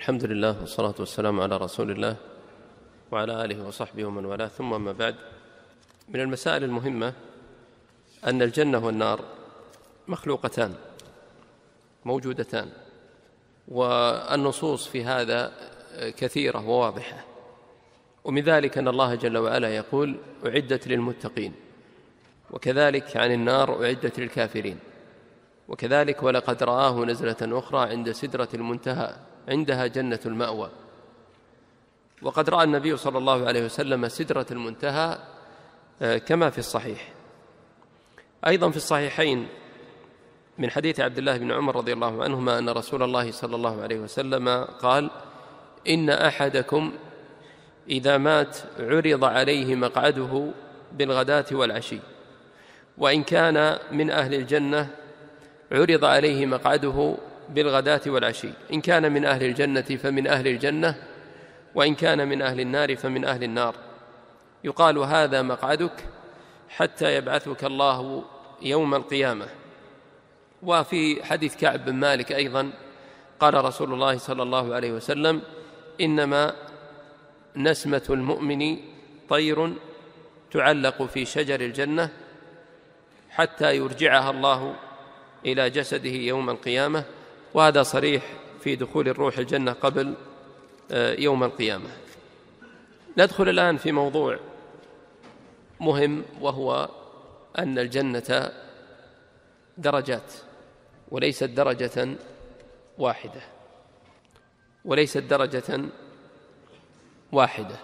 الحمد لله والصلاة والسلام على رسول الله وعلى آله وصحبه ومن والاه ثم أما بعد من المسائل المهمة أن الجنة والنار مخلوقتان موجودتان والنصوص في هذا كثيرة وواضحة ومن ذلك أن الله جل وعلا يقول أعدت للمتقين وكذلك عن النار أعدت للكافرين وكذلك ولقد رآه نزلة أخرى عند سدرة المنتهى عندها جنة المأوى وقد رأى النبي صلى الله عليه وسلم سدرة المنتهى آه، كما في الصحيح أيضا في الصحيحين من حديث عبد الله بن عمر رضي الله عنهما أن رسول الله صلى الله عليه وسلم قال إن أحدكم إذا مات عرض عليه مقعده بالغداة والعشي وإن كان من أهل الجنة عرض عليه مقعده بالغداة والعشي إن كان من أهل الجنة فمن أهل الجنة وإن كان من أهل النار فمن أهل النار يقال هذا مقعدك حتى يبعثك الله يوم القيامة وفي حديث كعب بن مالك أيضا قال رسول الله صلى الله عليه وسلم إنما نسمة المؤمن طير تعلق في شجر الجنة حتى يرجعها الله إلى جسده يوم القيامة وهذا صريح في دخول الروح الجنة قبل آه، يوم القيامة ندخل الآن في موضوع مهم وهو أن الجنة درجات وليست درجة واحدة وليست درجة واحدة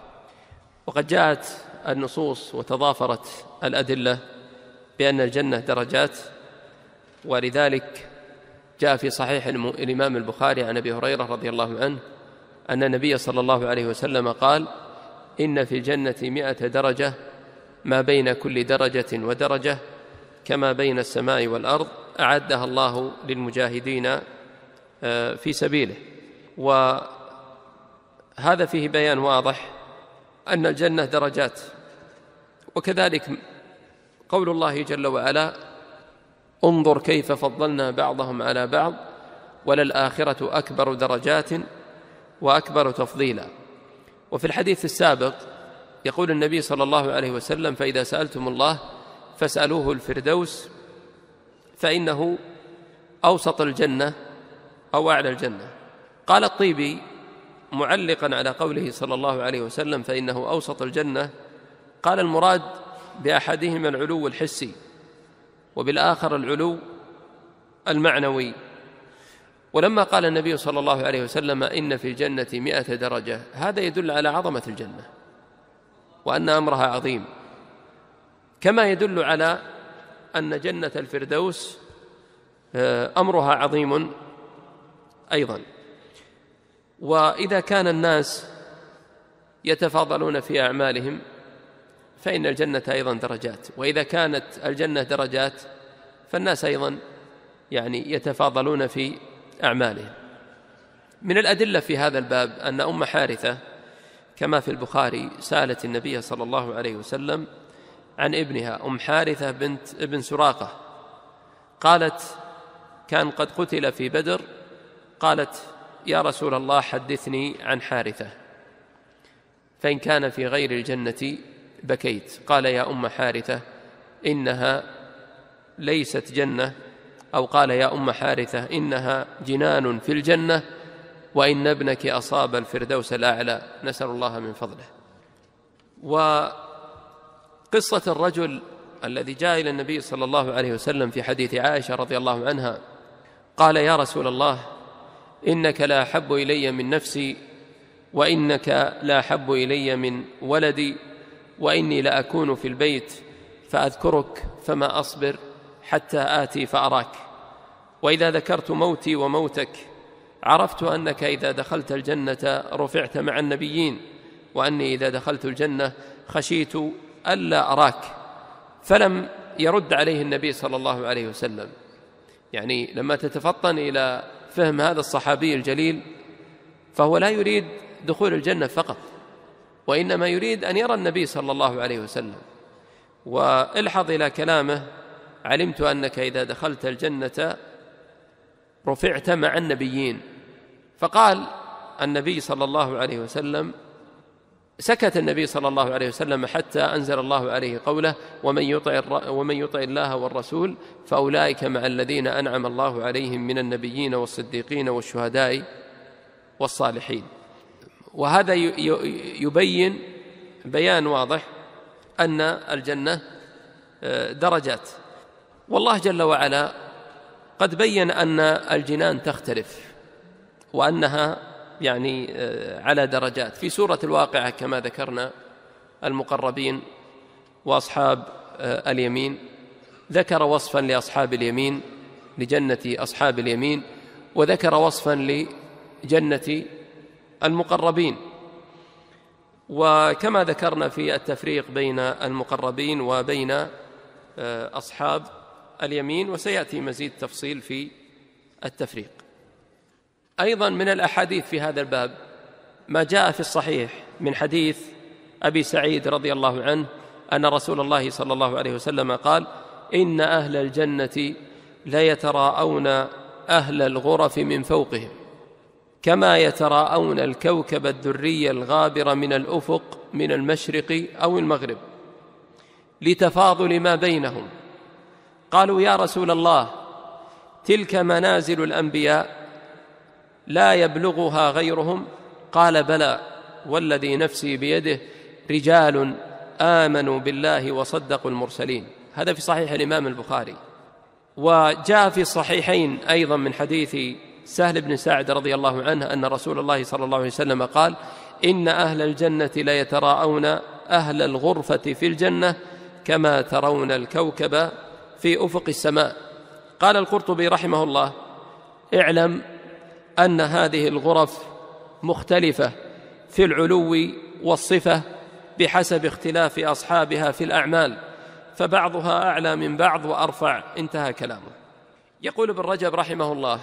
وقد جاءت النصوص وتضافرت الأدلة بأن الجنة درجات ولذلك جاء في صحيح الإمام البخاري عن أبي هريرة رضي الله عنه أن النبي صلى الله عليه وسلم قال إن في الجنة مائه درجة ما بين كل درجة ودرجة كما بين السماء والأرض أعدها الله للمجاهدين آه، في سبيله وهذا فيه بيان واضح أن الجنة درجات وكذلك قول الله جل وعلا انظر كيف فضلنا بعضهم على بعض وللآخرة أكبر درجات وأكبر تفضيلا وفي الحديث السابق يقول النبي صلى الله عليه وسلم فإذا سألتم الله فاسألوه الفردوس فإنه أوسط الجنة أو أعلى الجنة قال الطيبي معلقا على قوله صلى الله عليه وسلم فإنه أوسط الجنة قال المراد بأحدهما العلو الحسي وبالآخر العلو المعنوي ولما قال النبي صلى الله عليه وسلم إن في الجنة مئة درجة هذا يدل على عظمة الجنة وأن أمرها عظيم كما يدل على أن جنة الفردوس آه، أمرها عظيم أيضا وإذا كان الناس يتفاضلون في أعمالهم فإن الجنة أيضا درجات وإذا كانت الجنة درجات فالناس أيضا يعني يتفاضلون في أعمالهم من الأدلة في هذا الباب أن أم حارثة كما في البخاري سالت النبي صلى الله عليه وسلم عن ابنها ام حارثه بنت ابن سراقه قالت كان قد قتل في بدر قالت يا رسول الله حدثني عن حارثه فان كان في غير الجنه بكيت قال يا ام حارثه انها ليست جنه او قال يا ام حارثه انها جنان في الجنه وان ابنك اصاب الفردوس الاعلى نسال الله من فضله وقصه الرجل الذي جاء الى النبي صلى الله عليه وسلم في حديث عائشه رضي الله عنها قال يا رسول الله انك لا احب الي من نفسي وانك لا احب الي من ولدي واني لاكون في البيت فاذكرك فما اصبر حتى اتي فاراك واذا ذكرت موتي وموتك عرفت انك اذا دخلت الجنه رفعت مع النبيين واني اذا دخلت الجنه خشيت الا اراك فلم يرد عليه النبي صلى الله عليه وسلم يعني لما تتفطن الى فهم هذا الصحابي الجليل فهو لا يريد دخول الجنه فقط وإنما يريد أن يرى النبي صلى الله عليه وسلم والحظ إلى كلامه علمت أنك إذا دخلت الجنة رفعت مع النبيين فقال النبي صلى الله عليه وسلم سكت النبي صلى الله عليه وسلم حتى انزل الله عليه قوله ومن يطع ومن يطع الله والرسول فاولئك مع الذين انعم الله عليهم من النبيين والصديقين والشهداء والصالحين وهذا يبين بيان واضح أن الجنة آه، درجات والله جل وعلا قد بين أن الجنان تختلف وأنها يعني آه، على درجات في سورة الواقعة كما ذكرنا المقربين وأصحاب آه، اليمين ذكر وصفا لأصحاب اليمين لجنة أصحاب اليمين وذكر وصفا لجنة المقربين وكما ذكرنا في التفريق بين المقربين وبين آه، أصحاب اليمين وسيأتي مزيد تفصيل في التفريق أيضا من الأحاديث في هذا الباب ما جاء في الصحيح من حديث أبي سعيد رضي الله عنه أن رسول الله صلى الله عليه وسلم قال إن أهل الجنة ليتراءون أهل الغرف من فوقهم كما يتراءون الكوكب الدري الغابر من الافق من المشرق او المغرب لتفاضل ما بينهم قالوا يا رسول الله تلك منازل الانبياء لا يبلغها غيرهم قال بلى والذي نفسي بيده رجال امنوا بالله وصدقوا المرسلين هذا في صحيح الامام البخاري وجاء في الصحيحين ايضا من حديث سهل بن ساعد رضي الله عنه أن رسول الله صلى الله عليه وسلم قال إن أهل الجنة لا يتراءون أهل الغرفة في الجنة كما ترون الكوكب في أفق السماء قال القرطبي رحمه الله اعلم أن هذه الغرف مختلفة في العلو والصفة بحسب اختلاف أصحابها في الأعمال فبعضها أعلى من بعض وأرفع انتهى كلامه يقول ابن رجب رحمه الله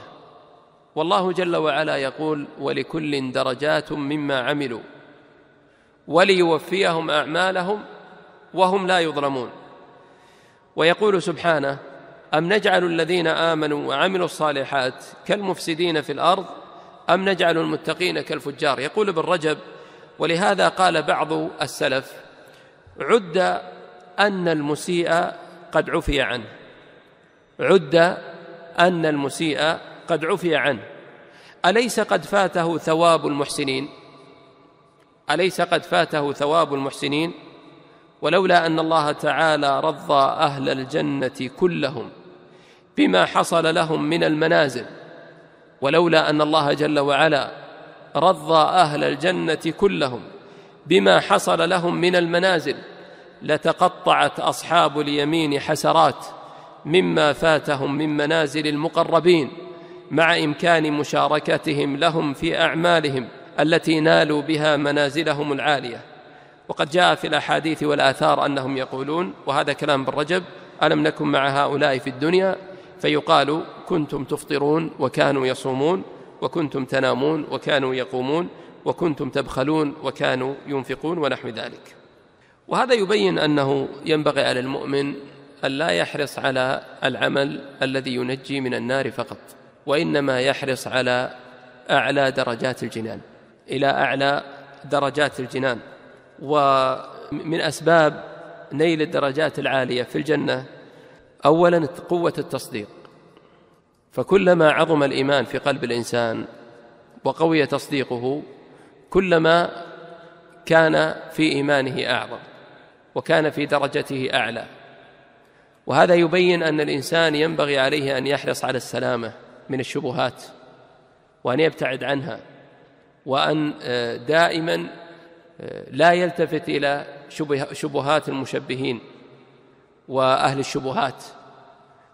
والله جل وعلا يقول ولكل درجات مما عملوا وليوفيهم اعمالهم وهم لا يظلمون ويقول سبحانه ام نجعل الذين امنوا وعملوا الصالحات كالمفسدين في الارض ام نجعل المتقين كالفجار يقول ابن رجب ولهذا قال بعض السلف عد ان المسيء قد عفي عنه عد ان المسيء قد عفي عنه أليس قد فاته ثواب المحسنين أليس قد فاته ثواب المحسنين ولولا أن الله تعالى رضى أهل الجنة كلهم بما حصل لهم من المنازل ولولا أن الله جل وعلا رضى أهل الجنة كلهم بما حصل لهم من المنازل لتقطعت أصحاب اليمين حسرات مما فاتهم من منازل المقربين مع إمكان مشاركتهم لهم في أعمالهم التي نالوا بها منازلهم العالية وقد جاء في الأحاديث والآثار أنهم يقولون وهذا كلام بالرجب ألم نكن مع هؤلاء في الدنيا فيقال كنتم تفطرون وكانوا يصومون وكنتم تنامون وكانوا يقومون وكنتم تبخلون وكانوا ينفقون ونحو ذلك وهذا يبين أنه ينبغي على المؤمن أن لا يحرص على العمل الذي ينجي من النار فقط وانما يحرص على اعلى درجات الجنان الى اعلى درجات الجنان ومن اسباب نيل الدرجات العاليه في الجنه اولا قوه التصديق فكلما عظم الايمان في قلب الانسان وقوي تصديقه كلما كان في ايمانه اعظم وكان في درجته اعلى وهذا يبين ان الانسان ينبغي عليه ان يحرص على السلامه من الشبهات وأن يبتعد عنها وأن آه، دائما آه، لا يلتفت إلى شبهات المشبهين وأهل الشبهات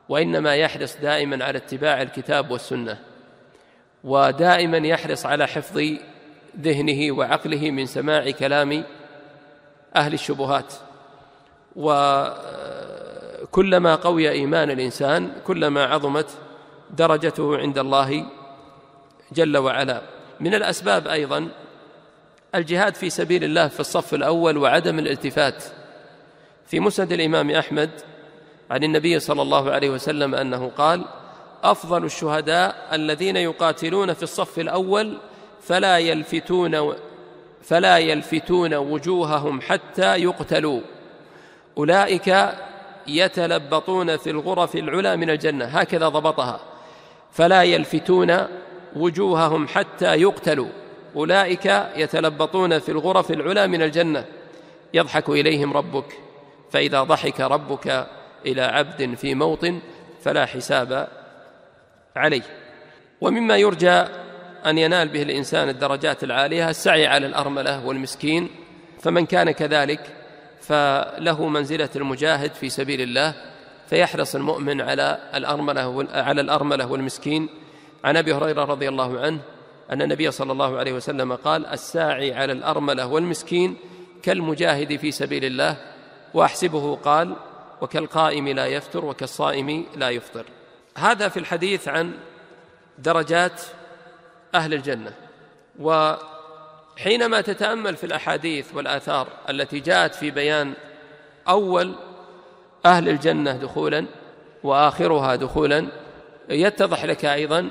وإنما يحرص دائما على اتباع الكتاب والسنة ودائما يحرص على حفظ ذهنه وعقله من سماع كلام أهل الشبهات وكلما آه، قوي إيمان الإنسان كلما عظمت درجته عند الله جل وعلا من الاسباب ايضا الجهاد في سبيل الله في الصف الاول وعدم الالتفات في مسند الامام احمد عن النبي صلى الله عليه وسلم انه قال افضل الشهداء الذين يقاتلون في الصف الاول فلا يلفتون فلا يلفتون وجوههم حتى يقتلوا اولئك يتلبطون في الغرف العلى من الجنه هكذا ضبطها فلا يلفتون وجوههم حتى يقتلوا أولئك يتلبطون في الغرف العلى من الجنة يضحك إليهم ربك فإذا ضحك ربك إلى عبد في موطن فلا حساب عليه ومما يرجى أن ينال به الإنسان الدرجات العالية السعي على الأرملة والمسكين فمن كان كذلك فله منزلة المجاهد في سبيل الله فيحرص المؤمن على الأرملة على الأرملة والمسكين عن أبي هريرة رضي الله عنه أن النبي صلى الله عليه وسلم قال الساعي على الأرملة والمسكين كالمجاهد في سبيل الله وأحسبه قال وكالقائم لا يفتر وكالصائم لا يفطر هذا في الحديث عن درجات أهل الجنة وحينما تتأمل في الأحاديث والآثار التي جاءت في بيان أول أهل الجنة دخولا وآخرها دخولا يتضح لك أيضا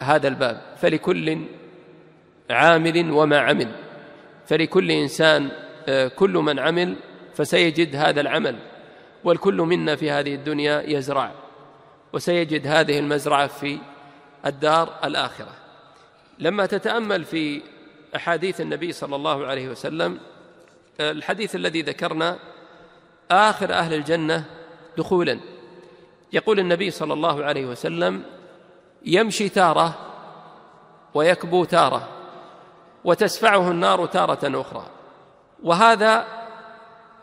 هذا الباب فلكل عامل وما عمل فلكل إنسان آه، كل من عمل فسيجد هذا العمل والكل منا في هذه الدنيا يزرع وسيجد هذه المزرعة في الدار الآخرة لما تتأمل في أحاديث النبي صلى الله عليه وسلم آه، الحديث الذي ذكرنا آخر أهل الجنة دخولا يقول النبي صلى الله عليه وسلم يمشي تارة ويكبو تارة وتسفعه النار تارة أخرى وهذا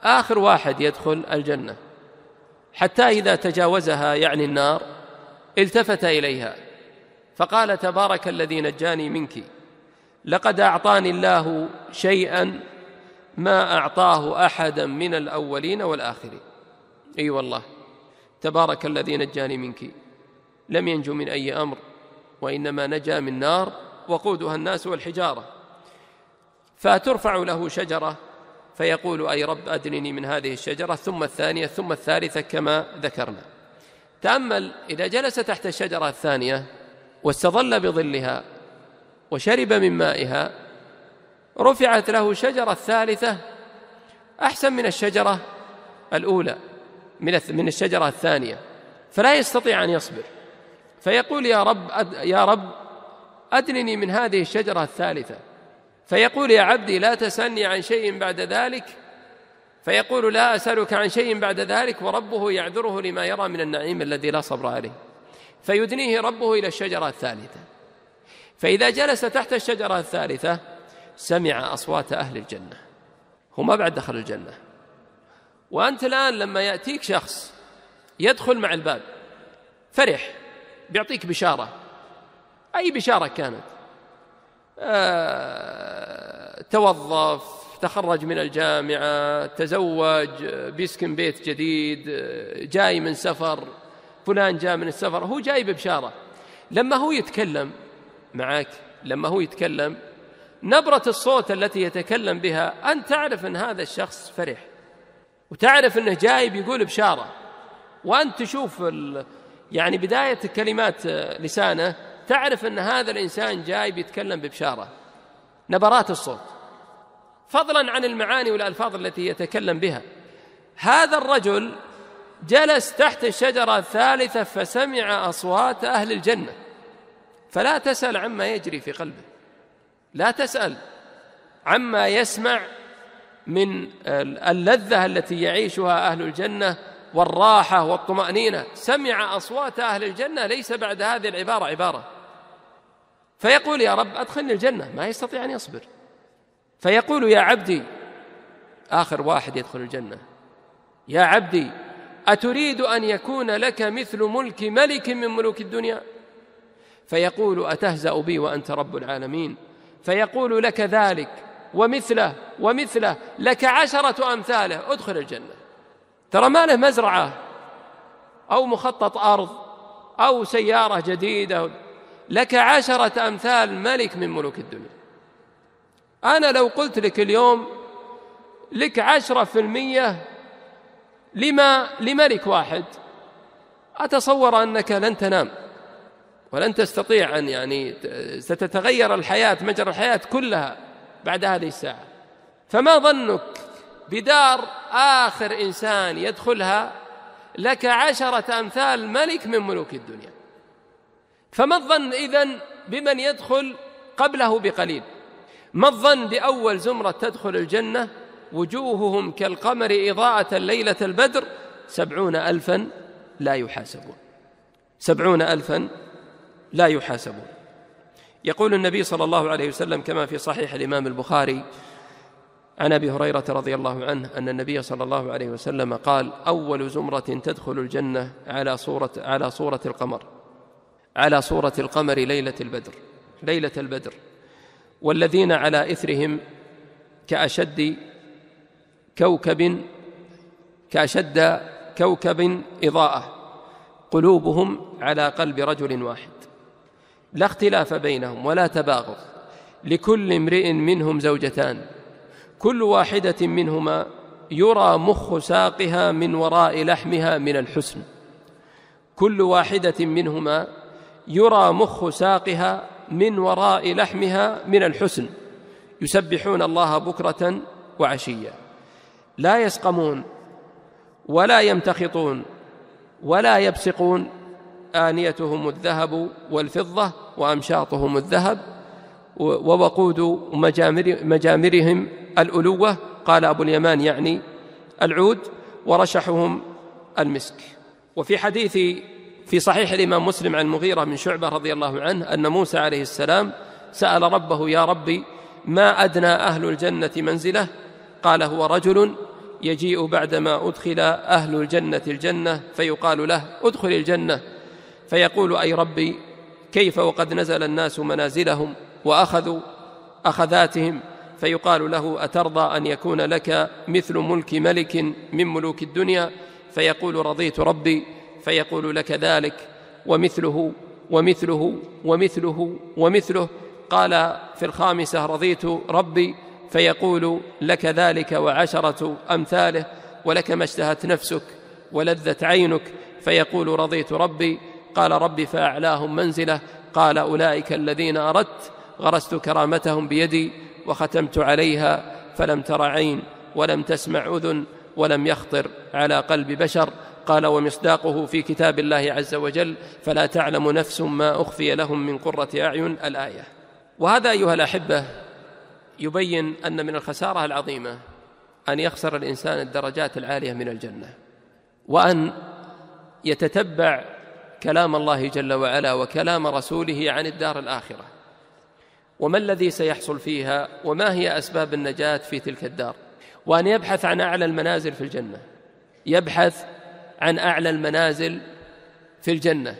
آخر واحد يدخل الجنة حتى إذا تجاوزها يعني النار التفت إليها فقال تبارك الذي نجاني منك لقد أعطاني الله شيئا ما أعطاه أحدا من الأولين والآخرين أي أيوة والله تبارك الذي نجاني منك لم ينجو من أي أمر وإنما نجا من نار وقودها الناس والحجارة فترفع له شجرة فيقول أي رب أدنني من هذه الشجرة ثم الثانية ثم الثالثة كما ذكرنا تأمل إذا جلس تحت الشجرة الثانية واستظل بظلها وشرب من مائها رفعت له شجرة ثالثة أحسن من الشجرة الأولى من من الشجرة الثانية فلا يستطيع أن يصبر فيقول يا رب يا رب أدنني من هذه الشجرة الثالثة فيقول يا عبدي لا تسألني عن شيء بعد ذلك فيقول لا أسألك عن شيء بعد ذلك وربه يعذره لما يرى من النعيم الذي لا صبر عليه فيدنيه ربه إلى الشجرة الثالثة فإذا جلس تحت الشجرة الثالثة سمع أصوات أهل الجنة هو ما بعد دخل الجنة وأنت الآن لما يأتيك شخص يدخل مع الباب فرح بيعطيك بشارة أي بشارة كانت آه، توظف تخرج من الجامعة تزوج بيسكن بيت جديد جاي من سفر فلان جاء من السفر هو جاي ببشارة لما هو يتكلم معك لما هو يتكلم نبرة الصوت التي يتكلم بها أن تعرف أن هذا الشخص فرح وتعرف أنه جاي بيقول بشارة وأنت تشوف يعني بداية كلمات لسانه تعرف أن هذا الإنسان جاي بيتكلم ببشارة نبرات الصوت فضلا عن المعاني والألفاظ التي يتكلم بها هذا الرجل جلس تحت الشجرة الثالثة فسمع أصوات أهل الجنة فلا تسأل عما يجري في قلبه لا تسأل عما يسمع من اللذة التي يعيشها أهل الجنة والراحة والطمأنينة سمع أصوات أهل الجنة ليس بعد هذه العبارة عبارة فيقول يا رب أدخلني الجنة ما يستطيع أن يصبر فيقول يا عبدي آخر واحد يدخل الجنة يا عبدي أتريد أن يكون لك مثل ملك ملك من ملوك الدنيا فيقول أتهزأ بي وأنت رب العالمين فيقول لك ذلك ومثله ومثله لك عشرة أمثاله ادخل الجنة ترى ما له مزرعة أو مخطط أرض أو سيارة جديدة لك عشرة أمثال ملك من ملوك الدنيا أنا لو قلت لك اليوم لك عشرة في المية لما لملك واحد أتصور أنك لن تنام ولن تستطيع أن يعني ستتغير الحياة مجرى الحياة كلها بعد هذه الساعة فما ظنك بدار آخر إنسان يدخلها لك عشرة أمثال ملك من ملوك الدنيا فما الظن إذن بمن يدخل قبله بقليل ما الظن بأول زمرة تدخل الجنة وجوههم كالقمر إضاءة ليلة البدر سبعون ألفا لا يحاسبون سبعون ألفا لا يحاسبون يقول النبي صلى الله عليه وسلم كما في صحيح الإمام البخاري عن ابي هريره رضي الله عنه ان النبي صلى الله عليه وسلم قال اول زمره تدخل الجنه على صوره على صوره القمر على صوره القمر ليله البدر ليله البدر والذين على اثرهم كاشد كوكب كاشد كوكب اضاءه قلوبهم على قلب رجل واحد لا اختلاف بينهم ولا تباغض لكل امرئ منهم زوجتان كل واحدة منهما يرى مخ ساقها من وراء لحمها من الحسن كل واحدة منهما يرى مخ ساقها من وراء لحمها من الحسن يسبحون الله بكرة وعشيا لا يسقمون ولا يمتخطون ولا يبصقون آنيتهم الذهب والفضة وأمشاطهم الذهب ووقود مجامر مجامرهم الألوة قال أبو اليمان يعني العود ورشحهم المسك وفي حديث في صحيح الإمام مسلم عن المغيرة بن شعبة رضي الله عنه أن موسى عليه السلام سأل ربه يا ربي ما أدنى أهل الجنة منزله قال هو رجل يجيء بعدما أدخل أهل الجنة الجنة فيقال له ادخل الجنة فيقول أي ربي كيف وقد نزل الناس منازلهم واخذوا اخذاتهم فيقال له اترضى ان يكون لك مثل ملك ملك من ملوك الدنيا فيقول رضيت ربي فيقول لك ذلك ومثله ومثله ومثله ومثله قال في الخامسه رضيت ربي فيقول لك ذلك وعشره امثاله ولك ما اشتهت نفسك ولذت عينك فيقول رضيت ربي قال رب فأعلاهم منزلة قال أولئك الذين أردت غرست كرامتهم بيدي وختمت عليها فلم تر عين ولم تسمع أذن ولم يخطر على قلب بشر قال ومصداقه في كتاب الله عز وجل فلا تعلم نفس ما أخفي لهم من قرة أعين الآية وهذا أيها الأحبة يبين أن من الخسارة العظيمة أن يخسر الإنسان الدرجات العالية من الجنة وأن يتتبع كلام الله جل وعلا وكلام رسوله عن الدار الاخره وما الذي سيحصل فيها وما هي اسباب النجاه في تلك الدار وان يبحث عن اعلى المنازل في الجنه يبحث عن اعلى المنازل في الجنه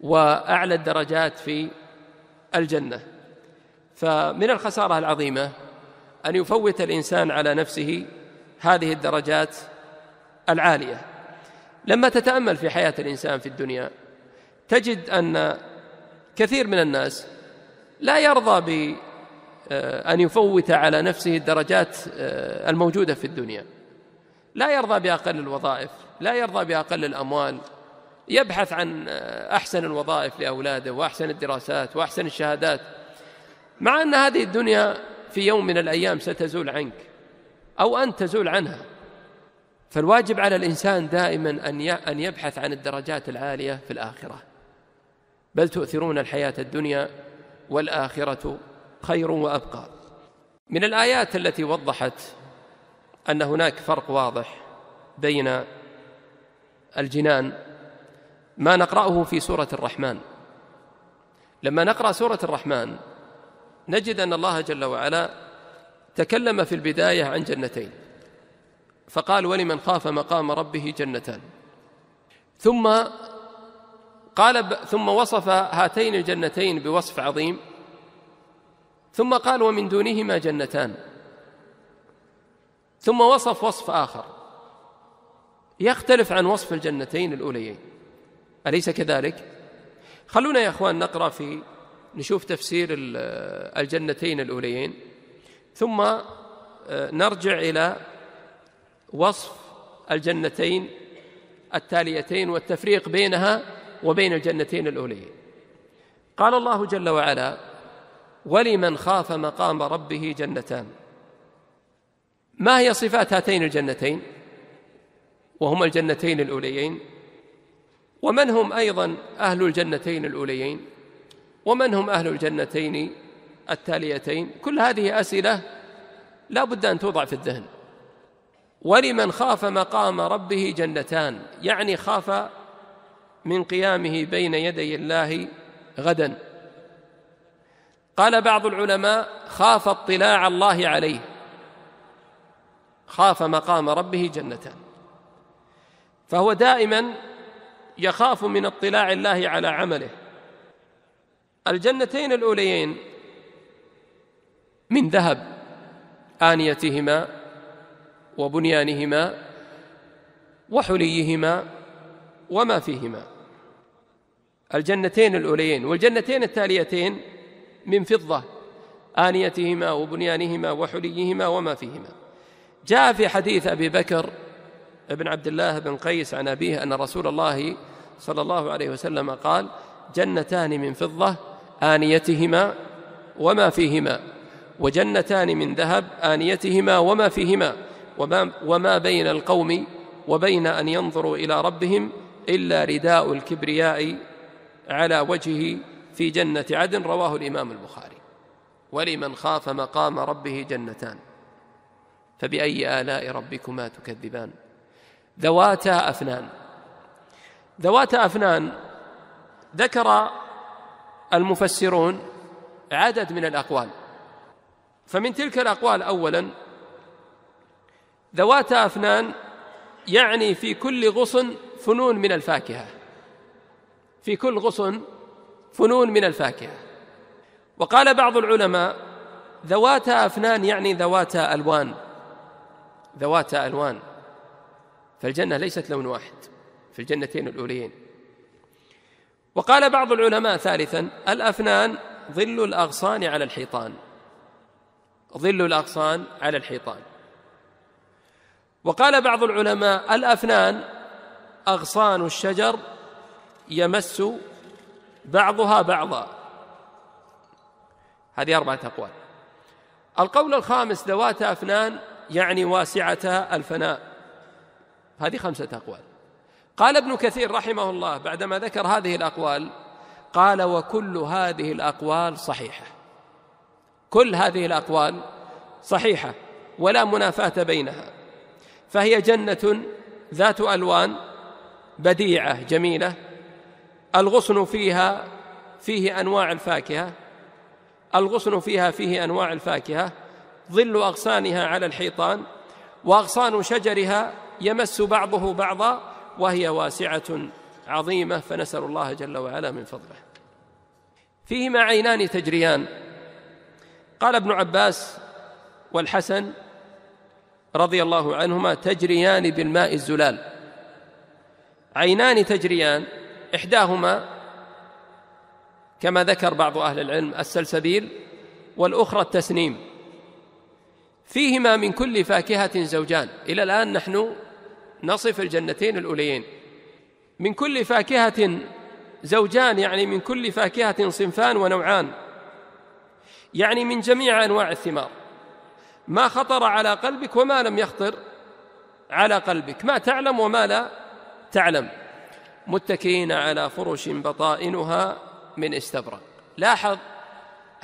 واعلى الدرجات في الجنه فمن الخساره العظيمه ان يفوت الانسان على نفسه هذه الدرجات العاليه لما تتامل في حياه الانسان في الدنيا تجد ان كثير من الناس لا يرضى بان آه، يفوت على نفسه الدرجات آه، الموجوده في الدنيا لا يرضى باقل الوظائف لا يرضى باقل الاموال يبحث عن آه، احسن الوظائف لاولاده واحسن الدراسات واحسن الشهادات مع ان هذه الدنيا في يوم من الايام ستزول عنك او انت تزول عنها فالواجب على الإنسان دائما أن ان يبحث عن الدرجات العالية في الآخرة بل تؤثرون الحياة الدنيا والآخرة خير وأبقى من الآيات التي وضحت أن هناك فرق واضح بين الجنان ما نقرأه في سورة الرحمن لما نقرأ سورة الرحمن نجد أن الله جل وعلا تكلم في البداية عن جنتين فقال ولمن خاف مقام ربه جنتان ثم قال ب... ثم وصف هاتين الجنتين بوصف عظيم ثم قال ومن دونهما جنتان ثم وصف وصف آخر يختلف عن وصف الجنتين الأوليين أليس كذلك؟ خلونا يا أخوان نقرأ في نشوف تفسير الجنتين الأوليين ثم آه، نرجع إلى وصف الجنتين التاليتين والتفريق بينها وبين الجنتين الاوليين قال الله جل وعلا ولمن خاف مقام ربه جنتان ما هي صفات هاتين الجنتين وهما الجنتين الاوليين ومن هم ايضا اهل الجنتين الاوليين ومن هم اهل الجنتين التاليتين كل هذه اسئله لا بد ان توضع في الذهن ولمن خاف مقام ربه جنتان يعني خاف من قيامه بين يدي الله غدا قال بعض العلماء خاف اطلاع الله عليه خاف مقام ربه جنتان فهو دائما يخاف من اطلاع الله على عمله الجنتين الاوليين من ذهب انيتهما وبنيانهما وحليهما وما فيهما الجنتين الأوليين والجنتين التاليتين من فضة آنيتهما وبنيانهما وحليهما وما فيهما جاء في حديث أبي بكر بن عبد الله بن قيس عن أبيه أن رسول الله صلى الله عليه وسلم قال جنتان من فضة آنيتهما وما فيهما وجنتان من ذهب آنيتهما وما فيهما وما, وما بين القوم وبين أن ينظروا إلى ربهم إلا رداء الكبرياء على وجهه في جنة عدن رواه الإمام البخاري ولمن خاف مقام ربه جنتان فبأي آلاء ربكما تكذبان ذواتا أفنان ذواتا أفنان ذكر المفسرون عدد من الأقوال فمن تلك الأقوال أولا ذوات أفنان يعني في كل غصن فنون من الفاكهة في كل غصن فنون من الفاكهة وقال بعض العلماء ذوات أفنان يعني ذوات ألوان ذوات ألوان فالجنة ليست لون واحد في الجنتين الأوليين وقال بعض العلماء ثالثا الأفنان ظل الأغصان على الحيطان ظل الأغصان على الحيطان وقال بعض العلماء الأفنان أغصان الشجر يمس بعضها بعضا هذه أربعة أقوال القول الخامس ذوات أفنان يعني واسعتها الفناء هذه خمسة أقوال قال ابن كثير رحمه الله بعدما ذكر هذه الأقوال قال وكل هذه الأقوال صحيحة كل هذه الأقوال صحيحة ولا منافاة بينها فهي جنة ذات ألوان بديعة جميلة الغصن فيها فيه أنواع الفاكهة الغصن فيها فيه أنواع الفاكهة ظل أغصانها على الحيطان وأغصان شجرها يمس بعضه بعضا وهي واسعة عظيمة فنسأل الله جل وعلا من فضله فيهما عينان تجريان قال ابن عباس والحسن رضي الله عنهما تجريان بالماء الزلال عينان تجريان إحداهما كما ذكر بعض أهل العلم السلسبيل والأخرى التسنيم فيهما من كل فاكهة زوجان إلى الآن نحن نصف الجنتين الأوليين من كل فاكهة زوجان يعني من كل فاكهة صنفان ونوعان يعني من جميع أنواع الثمار ما خطر على قلبك وما لم يخطر على قلبك ما تعلم وما لا تعلم متكئين على فرش بطائنها من استبرق لاحظ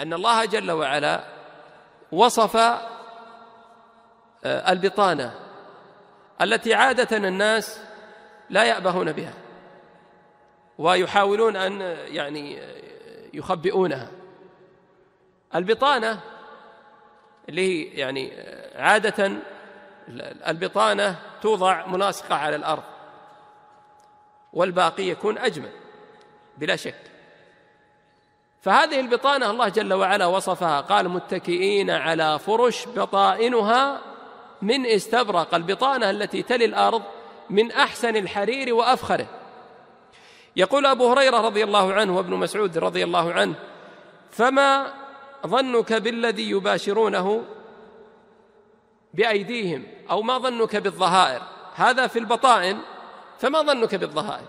أن الله جل وعلا وصف آه، البطانة التي عادة الناس لا يأبهون بها ويحاولون أن آه، يعني آه، يخبئونها البطانة اللي هي يعني عادة البطانة توضع ملاصقة على الأرض والباقي يكون أجمل بلا شك فهذه البطانة الله جل وعلا وصفها قال متكئين على فرش بطائنها من استبرق البطانة التي تلي الأرض من أحسن الحرير وأفخره يقول أبو هريرة رضي الله عنه وابن مسعود رضي الله عنه فما ظنك بالذي يباشرونه بايديهم او ما ظنك بالظهائر هذا في البطائن فما ظنك بالظهائر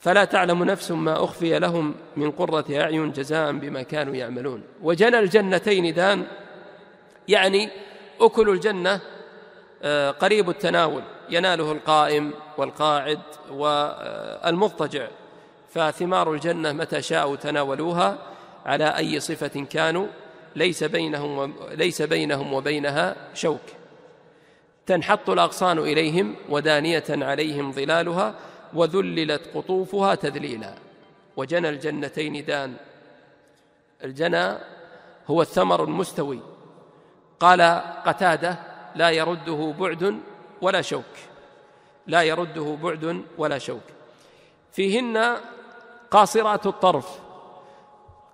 فلا تعلم نفس ما اخفي لهم من قره اعين جزاء بما كانوا يعملون وجنى الجنتين دان يعني اكل الجنه آه، قريب التناول يناله القائم والقاعد والمضطجع فثمار الجنه متى شاءوا تناولوها على أي صفة كانوا ليس بينهم, ليس بينهم وبينها شوك تنحط الأغصان إليهم ودانية عليهم ظلالها وذللت قطوفها تذليلا وجنى الجنتين دان الجنى هو الثمر المستوي قال قتاده لا يرده بعد ولا شوك لا يرده بعد ولا شوك فيهن قاصرات الطرف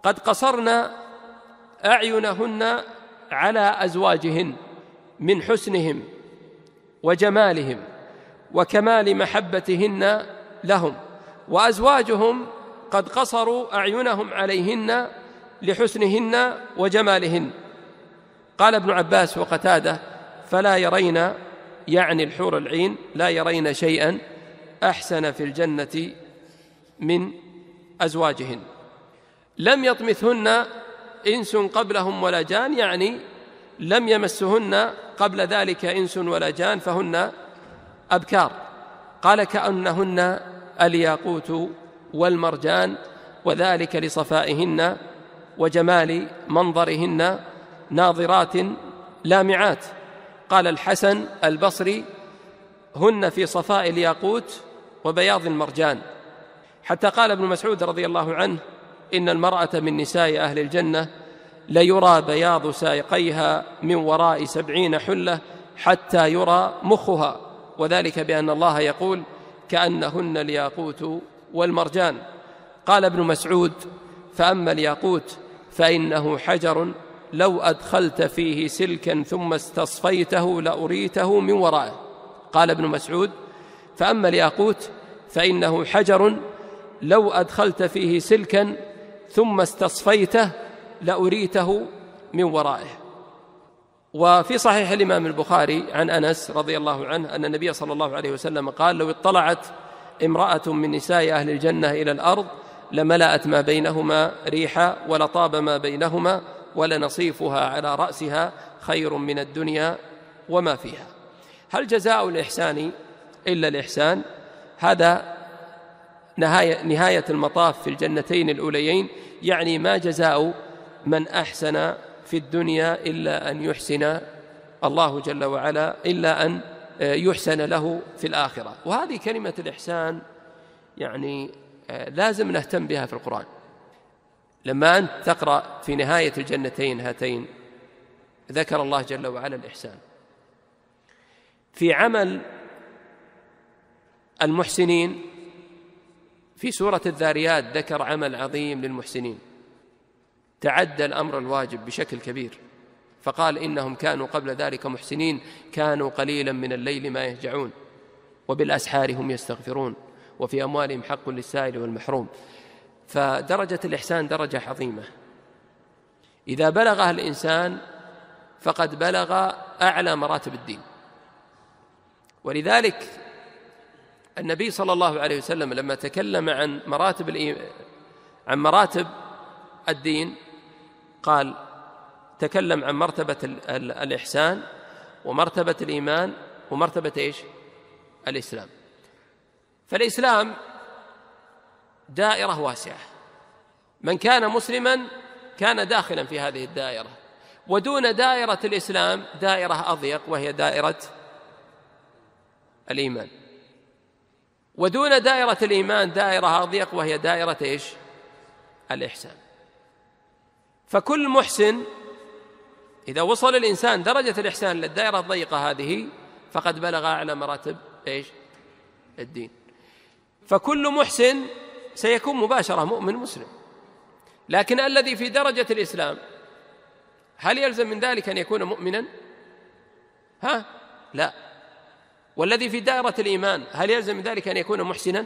قد قصرنا اعينهن على ازواجهن من حسنهم وجمالهم وكمال محبتهن لهم وازواجهم قد قصروا اعينهم عليهن لحسنهن وجمالهن قال ابن عباس وقتاده فلا يرين يعني الحور العين لا يرين شيئا احسن في الجنه من ازواجهن لم يطمثهن إنس قبلهم ولا جان يعني لم يمسهن قبل ذلك إنس ولا جان فهن أبكار قال كأنهن الياقوت والمرجان وذلك لصفائهن وجمال منظرهن ناظرات لامعات قال الحسن البصري هن في صفاء الياقوت وبياض المرجان حتى قال ابن مسعود رضي الله عنه إن المرأة من نساء أهل الجنة ليرى بياض سائقيها من وراء سبعين حلة حتى يرى مخها وذلك بأن الله يقول كأنهن الياقوت والمرجان قال ابن مسعود فأما الياقوت فإنه حجر لو أدخلت فيه سلكا ثم استصفيته لأريته من ورائه قال ابن مسعود فأما الياقوت فإنه حجر لو أدخلت فيه سلكا ثم استصفيته لأريته من ورائه وفي صحيح الإمام البخاري عن أنس رضي الله عنه أن النبي صلى الله عليه وسلم قال لو اطلعت امرأة من نساء أهل الجنة إلى الأرض لملأت ما بينهما ريحا ولطاب ما بينهما ولنصيفها على رأسها خير من الدنيا وما فيها هل جزاء الإحسان إلا الإحسان هذا نهاية, نهاية المطاف في الجنتين الأوليين يعني ما جزاء من أحسن في الدنيا إلا أن يحسن الله جل وعلا إلا أن آه، يحسن له في الآخرة وهذه كلمة الإحسان يعني آه، لازم نهتم بها في القرآن لما أنت تقرأ في نهاية الجنتين هاتين ذكر الله جل وعلا الإحسان في عمل المحسنين في سورة الذاريات ذكر عمل عظيم للمحسنين تعدى الأمر الواجب بشكل كبير فقال إنهم كانوا قبل ذلك محسنين كانوا قليلا من الليل ما يهجعون وبالأسحار هم يستغفرون وفي أموالهم حق للسائل والمحروم فدرجة الإحسان درجة عظيمة إذا بلغها الإنسان فقد بلغ أعلى مراتب الدين ولذلك النبي صلى الله عليه وسلم لما تكلم عن مراتب الإيمان عن مراتب الدين قال تكلم عن مرتبة الإحسان ومرتبة الإيمان ومرتبة إيش الإسلام فالإسلام دائرة واسعة من كان مسلما كان داخلا في هذه الدائرة ودون دائرة الإسلام دائرة أضيق وهي دائرة الإيمان ودون دائرة الإيمان دائرة أضيق وهي دائرة إيش الإحسان فكل محسن إذا وصل الإنسان درجة الإحسان للدائرة الضيقة هذه فقد بلغ أعلى مراتب إيش الدين فكل محسن سيكون مباشرة مؤمن مسلم لكن الذي في درجة الإسلام هل يلزم من ذلك أن يكون مؤمنا ها لا والذي في دائرة الإيمان هل يلزم من ذلك أن يكون محسنا؟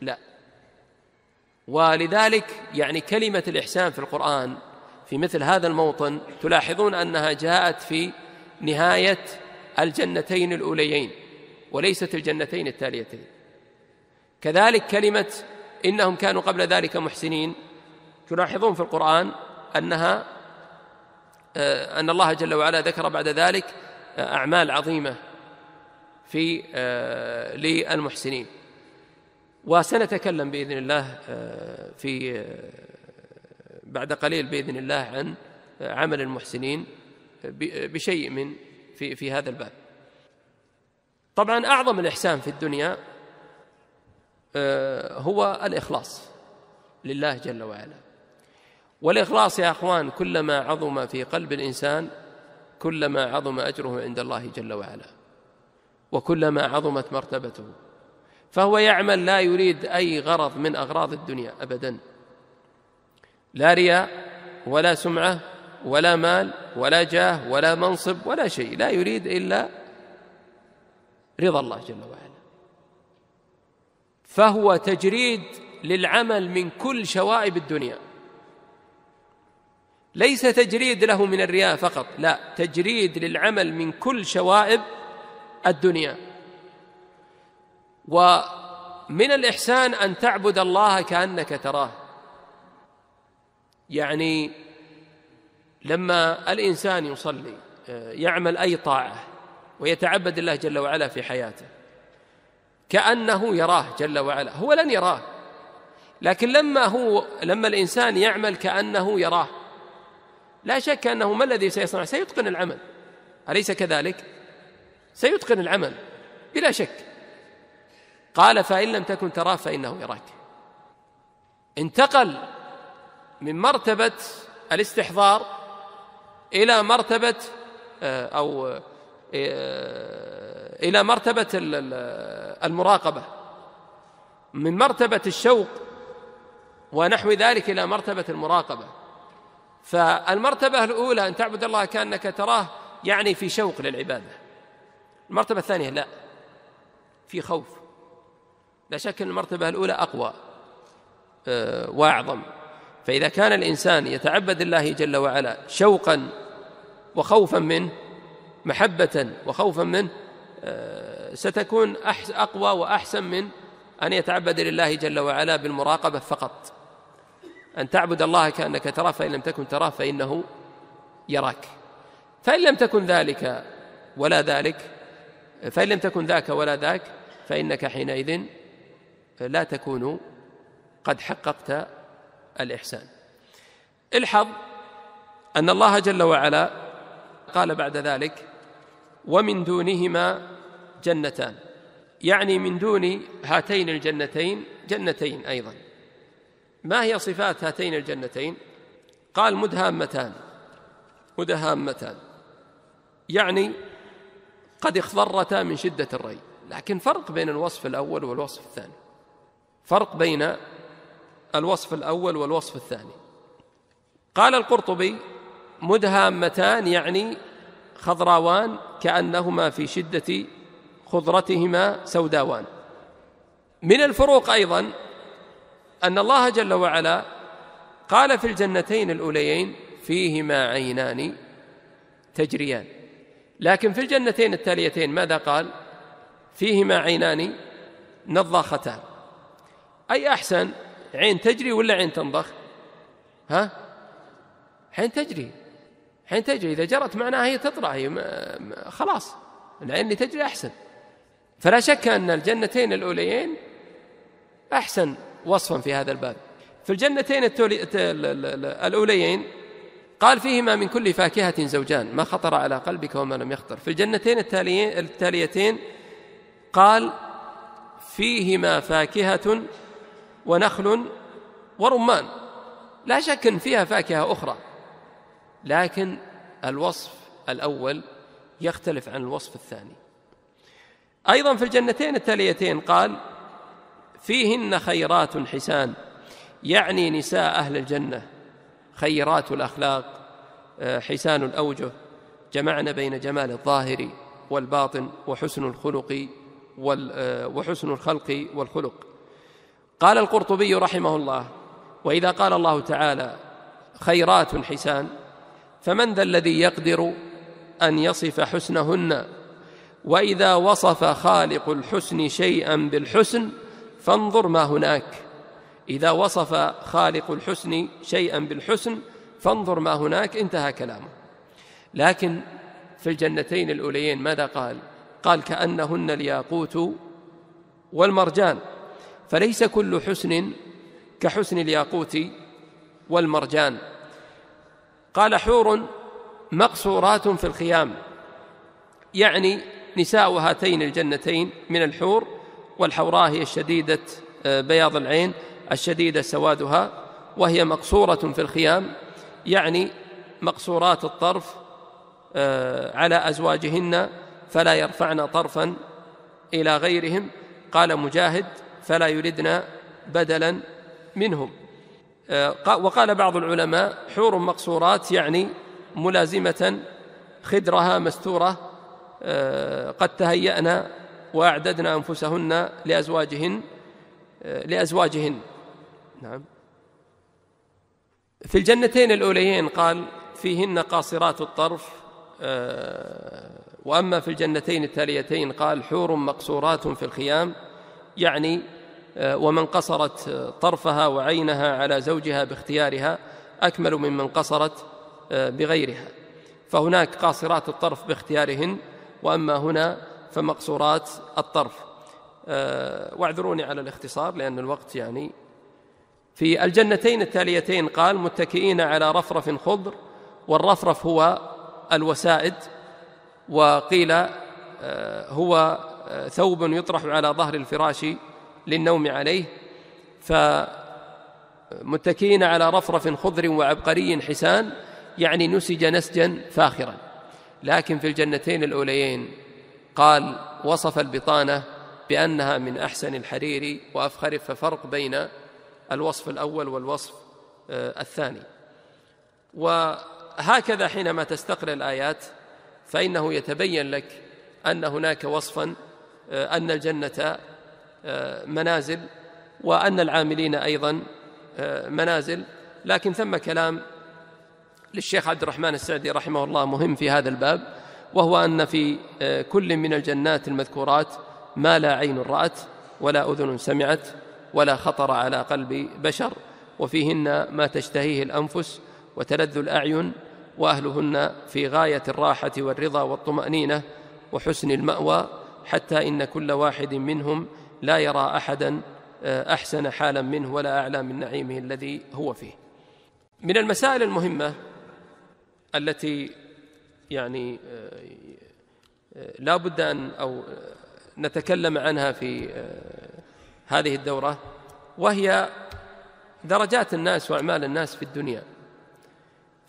لا ولذلك يعني كلمة الإحسان في القرآن في مثل هذا الموطن تلاحظون أنها جاءت في نهاية الجنتين الأوليين وليست الجنتين التاليتين كذلك كلمة إنهم كانوا قبل ذلك محسنين تلاحظون في القرآن أنها آه، أن الله جل وعلا ذكر بعد ذلك آه، أعمال عظيمة في آه، للمحسنين وسنتكلم باذن الله آه، في آه، بعد قليل باذن الله عن عمل المحسنين بشيء من في في هذا الباب. طبعا اعظم الاحسان في الدنيا هو الاخلاص لله جل وعلا. والاخلاص يا اخوان كلما عظم في قلب الانسان كلما عظم اجره عند الله جل وعلا. وكلما عظمت مرتبته فهو يعمل لا يريد أي غرض من أغراض الدنيا أبدا لا رياء ولا سمعة ولا مال ولا جاه ولا منصب ولا شيء لا يريد إلا رضا الله جل وعلا فهو تجريد للعمل من كل شوائب الدنيا ليس تجريد له من الرياء فقط لا تجريد للعمل من كل شوائب الدنيا ومن الإحسان أن تعبد الله كأنك تراه يعني لما الإنسان يصلي آه، يعمل أي طاعة ويتعبد الله جل وعلا في حياته كأنه يراه جل وعلا هو لن يراه لكن لما هو لما الإنسان يعمل كأنه يراه لا شك أنه ما الذي سيصنع سيتقن العمل أليس كذلك؟ سيتقن العمل بلا شك قال فإن لم تكن تراه فإنه يراك انتقل من مرتبة الاستحضار إلى مرتبة آه، أو آه، إلى مرتبة المراقبة من مرتبة الشوق ونحو ذلك إلى مرتبة المراقبة فالمرتبة الأولى أن تعبد الله كأنك تراه يعني في شوق للعبادة المرتبة الثانية لا في خوف لا شك أن المرتبة الأولى أقوى آه، وأعظم فإذا كان الإنسان يتعبد الله جل وعلا شوقا وخوفا منه محبة وخوفا منه آه، ستكون أقوى وأحسن من أن يتعبد لله جل وعلا بالمراقبة فقط أن تعبد الله كأنك تراه فإن لم تكن تراه فإنه يراك فإن لم تكن ذلك ولا ذلك فإن لم تكن ذاك ولا ذاك فإنك حينئذ لا تكون قد حققت الإحسان الحظ أن الله جل وعلا قال بعد ذلك ومن دونهما جنتان يعني من دون هاتين الجنتين جنتين أيضا ما هي صفات هاتين الجنتين قال مدهامتان مدهامتان يعني قد اخضرتا من شدة الري لكن فرق بين الوصف الأول والوصف الثاني فرق بين الوصف الأول والوصف الثاني قال القرطبي مدهامتان يعني خضراوان كأنهما في شدة خضرتهما سوداوان من الفروق أيضا أن الله جل وعلا قال في الجنتين الأوليين فيهما عينان تجريان لكن في الجنتين التاليتين ماذا قال فيهما عينان نضاختان أي أحسن عين تجري ولا عين تنضخ ها حين تجري حين تجري إذا جرت معناها هي تطلع هي خلاص العين اللي تجري أحسن فلا شك أن الجنتين الأوليين أحسن وصفا في هذا الباب في الجنتين الأوليين قال فيهما من كل فاكهة زوجان ما خطر على قلبك وما لم يخطر في الجنتين التاليتين قال فيهما فاكهة ونخل ورمان لا شك أن فيها فاكهة أخرى لكن الوصف الأول يختلف عن الوصف الثاني أيضا في الجنتين التاليتين قال فيهن خيرات حسان يعني نساء أهل الجنة خيرات الأخلاق آه، حسان الأوجه جمعنا بين جمال الظاهر والباطن وحسن الخلق آه، وحسن الخلق والخلق قال القرطبي رحمه الله وإذا قال الله تعالى خيرات حسان فمن ذا الذي يقدر أن يصف حسنهن وإذا وصف خالق الحسن شيئا بالحسن فانظر ما هناك إذا وصف خالق الحسن شيئا بالحسن فانظر ما هناك انتهى كلامه لكن في الجنتين الأوليين ماذا قال قال كأنهن الياقوت والمرجان فليس كل حسن كحسن الياقوت والمرجان قال حور مقصورات في الخيام يعني نساء هاتين الجنتين من الحور والحوراء هي الشديدة آه، بياض العين الشديدة سوادها وهي مقصورة في الخيام يعني مقصورات الطرف آه، على ازواجهن فلا يرفعن طرفا الى غيرهم قال مجاهد فلا يردن بدلا منهم آه، وقال بعض العلماء حور مقصورات يعني ملازمه خدرها مستوره آه، قد تهيانا واعددنا أنفسهن لأزواجهن لأزواجهن نعم في الجنتين الأوليين قال فيهن قاصرات الطرف آه، وأما في الجنتين التاليتين قال حور مقصورات في الخيام يعني آه، ومن قصرت طرفها وعينها على زوجها باختيارها أكمل ممن قصرت آه، بغيرها فهناك قاصرات الطرف باختيارهن وأما هنا فمقصورات الطرف واعذروني على الاختصار لأن الوقت يعني في الجنتين التاليتين قال متكئين على رفرف خضر والرفرف هو الوسائد وقيل آه، هو آه، ثوب يطرح على ظهر الفراش للنوم عليه فمتكئين على رفرف خضر وعبقري حسان يعني نسج نسجا فاخرا لكن في الجنتين الاوليين قال وصف البطانه بانها من احسن الحرير وافخر ففرق بين الوصف الاول والوصف آه، الثاني وهكذا حينما تستقرئ الايات فانه يتبين لك ان هناك وصفا آه، ان الجنه آه، منازل وان العاملين ايضا منازل لكن ثم كلام للشيخ عبد الرحمن السعدي رحمه الله مهم في هذا الباب وهو ان في كل من الجنات المذكورات ما لا عين رات ولا اذن سمعت ولا خطر على قلب بشر وفيهن ما تشتهيه الانفس وتلذ الاعين واهلهن في غايه الراحه والرضا والطمانينه وحسن الماوى حتى ان كل واحد منهم لا يرى احدا آه، احسن حالا منه ولا اعلى من نعيمه الذي هو فيه من المسائل المهمه التي يعني آه، آه، لا بد ان او نتكلم عنها في هذه الدورة وهي درجات الناس وأعمال الناس في الدنيا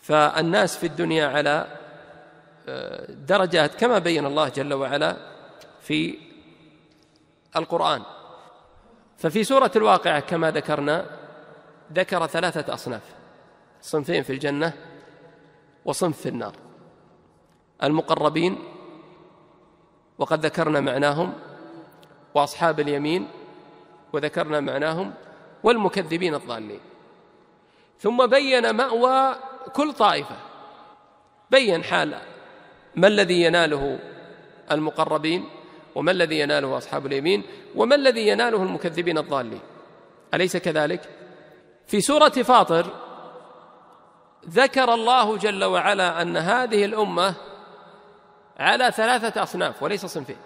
فالناس في الدنيا على آه، درجات كما بين الله جل وعلا في القرآن ففي سورة الواقعة كما ذكرنا ذكر ثلاثة أصناف صنفين في الجنة وصنف في النار المقربين وقد ذكرنا معناهم واصحاب اليمين وذكرنا معناهم والمكذبين الضالين ثم بين مأوى كل طائفة بين حال ما الذي يناله المقربين وما الذي يناله أصحاب اليمين وما الذي يناله المكذبين الضالين أليس كذلك؟ في سورة فاطر ذكر الله جل وعلا أن هذه الأمة على ثلاثة أصناف وليس صنفين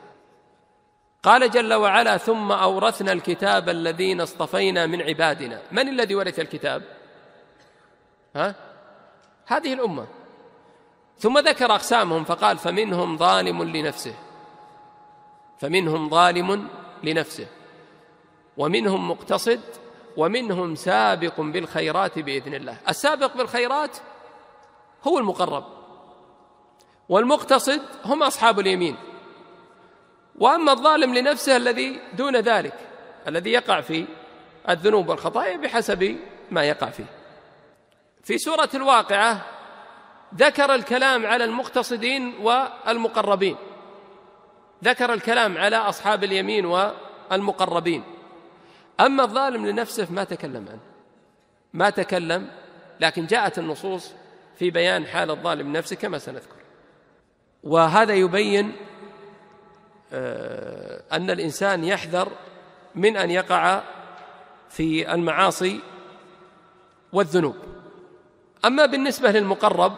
قال جل وعلا ثم أورثنا الكتاب الذين اصطفينا من عبادنا من الذي ورث الكتاب ها؟ هذه الأمة ثم ذكر أقسامهم فقال فمنهم ظالم لنفسه فمنهم ظالم لنفسه ومنهم مقتصد ومنهم سابق بالخيرات باذن الله السابق بالخيرات هو المقرب والمقتصد هم اصحاب اليمين واما الظالم لنفسه الذي دون ذلك الذي يقع في الذنوب والخطايا بحسب ما يقع فيه في سوره الواقعه ذكر الكلام على المقتصدين والمقربين ذكر الكلام على اصحاب اليمين والمقربين اما الظالم لنفسه ما تكلم عنه ما تكلم لكن جاءت النصوص في بيان حال الظالم نفسه كما سنذكر وهذا يبين آه، أن الإنسان يحذر من أن يقع في المعاصي والذنوب أما بالنسبة للمقرب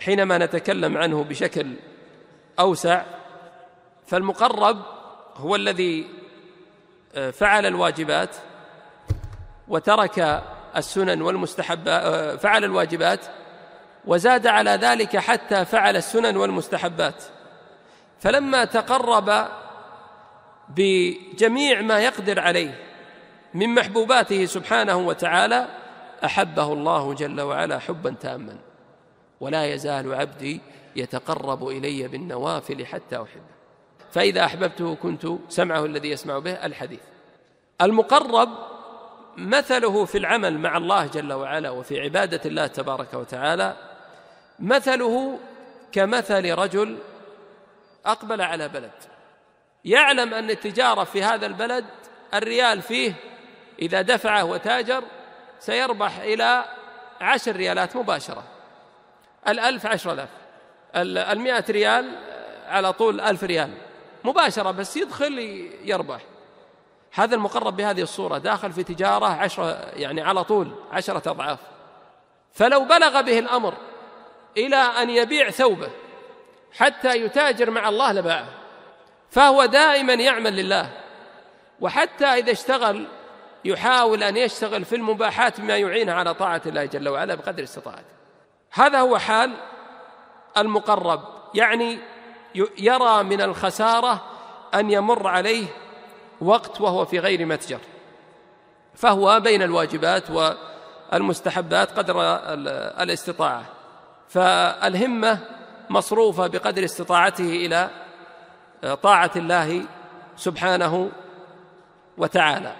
حينما نتكلم عنه بشكل أوسع فالمقرب هو الذي آه، فعل الواجبات وترك السنن والمستحبات آه، فعل الواجبات وزاد على ذلك حتى فعل السنن والمستحبات فلما تقرب بجميع ما يقدر عليه من محبوباته سبحانه وتعالى احبه الله جل وعلا حبا تاما ولا يزال عبدي يتقرب الي بالنوافل حتى احبه فاذا احببته كنت سمعه الذي يسمع به الحديث المقرب مثله في العمل مع الله جل وعلا وفي عباده الله تبارك وتعالى مثله كمثل رجل أقبل على بلد يعلم أن التجارة في هذا البلد الريال فيه إذا دفعه وتاجر سيربح إلى عشر ريالات مباشرة الألف عشر ألف المئة ريال على طول ألف ريال مباشرة بس يدخل يربح هذا المقرب بهذه الصورة داخل في تجارة عشرة يعني على طول عشرة أضعاف فلو بلغ به الأمر إلى أن يبيع ثوبه حتى يتاجر مع الله لباعه فهو دائما يعمل لله وحتى إذا اشتغل يحاول أن يشتغل في المباحات بما يعينه على طاعة الله جل وعلا بقدر استطاعته هذا هو حال المقرب يعني يرى من الخسارة أن يمر عليه وقت وهو في غير متجر فهو بين الواجبات والمستحبات قدر الاستطاعة فالهمة مصروفه بقدر استطاعته الى آه، طاعه الله سبحانه وتعالى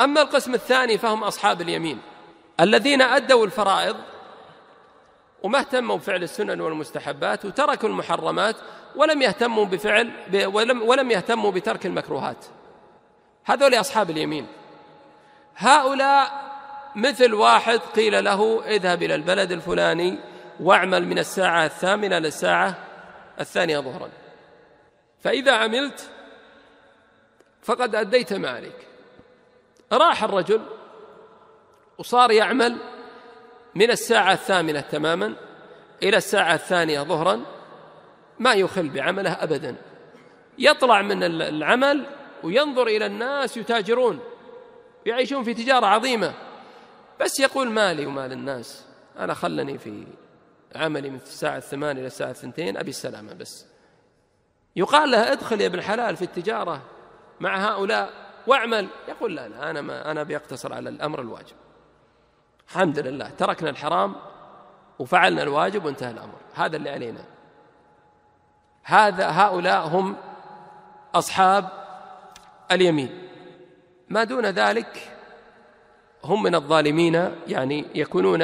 اما القسم الثاني فهم اصحاب اليمين الذين ادوا الفرائض وما اهتموا بفعل السنن والمستحبات وتركوا المحرمات ولم يهتموا بفعل ولم ولم يهتموا بترك المكروهات هذول اصحاب اليمين هؤلاء مثل واحد قيل له اذهب الى البلد الفلاني واعمل من الساعة الثامنة للساعة الثانية ظهرا فإذا عملت فقد أديت ما عليك راح الرجل وصار يعمل من الساعة الثامنة تماما إلى الساعة الثانية ظهرا ما يخل بعمله أبدا يطلع من العمل وينظر إلى الناس يتاجرون يعيشون في تجارة عظيمة بس يقول مالي ومال الناس أنا خلني في عملي من الساعة الثمانية إلى الساعة الثنتين أبي السلامة بس يقال له ادخل يا ابن الحلال في التجارة مع هؤلاء واعمل يقول لا لا أنا ما أنا بيقتصر على الأمر الواجب الحمد لله تركنا الحرام وفعلنا الواجب وانتهى الأمر هذا اللي علينا هذا هؤلاء هم أصحاب اليمين ما دون ذلك هم من الظالمين يعني يكونون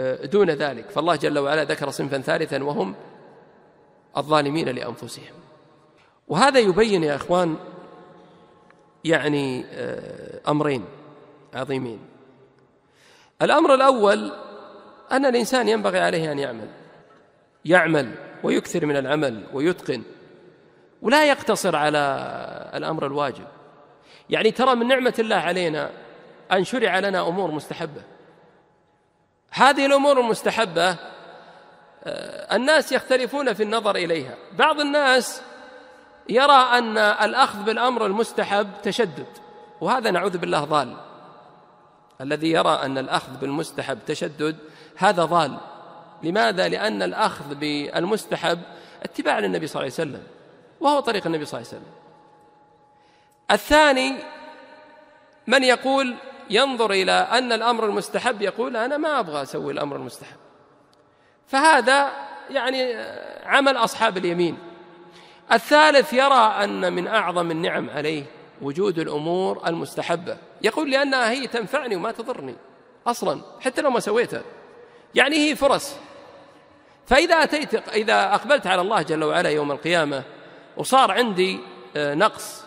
آه، دون ذلك فالله جل وعلا ذكر صنفا ثالثا وهم الظالمين لانفسهم وهذا يبين يا اخوان يعني آه، امرين عظيمين الامر الاول ان الانسان ينبغي عليه ان يعمل يعمل ويكثر من العمل ويتقن ولا يقتصر على الامر الواجب يعني ترى من نعمه الله علينا ان شرع لنا امور مستحبه هذه الأمور المستحبة آه، الناس يختلفون في النظر إليها بعض الناس يرى أن الأخذ بالأمر المستحب تشدد وهذا نعوذ بالله ضال الذي يرى أن الأخذ بالمستحب تشدد هذا ضال لماذا؟ لأن الأخذ بالمستحب اتباع للنبي صلى الله عليه وسلم وهو طريق النبي صلى الله عليه وسلم الثاني من يقول ينظر إلى أن الأمر المستحب يقول أنا ما أبغى أسوي الأمر المستحب فهذا يعني عمل أصحاب اليمين الثالث يرى أن من أعظم النعم عليه وجود الأمور المستحبة يقول لأنها هي تنفعني وما تضرني أصلا حتى لو ما سويتها يعني هي فرص فإذا أتيت إذا أقبلت على الله جل وعلا يوم القيامة وصار عندي آه، نقص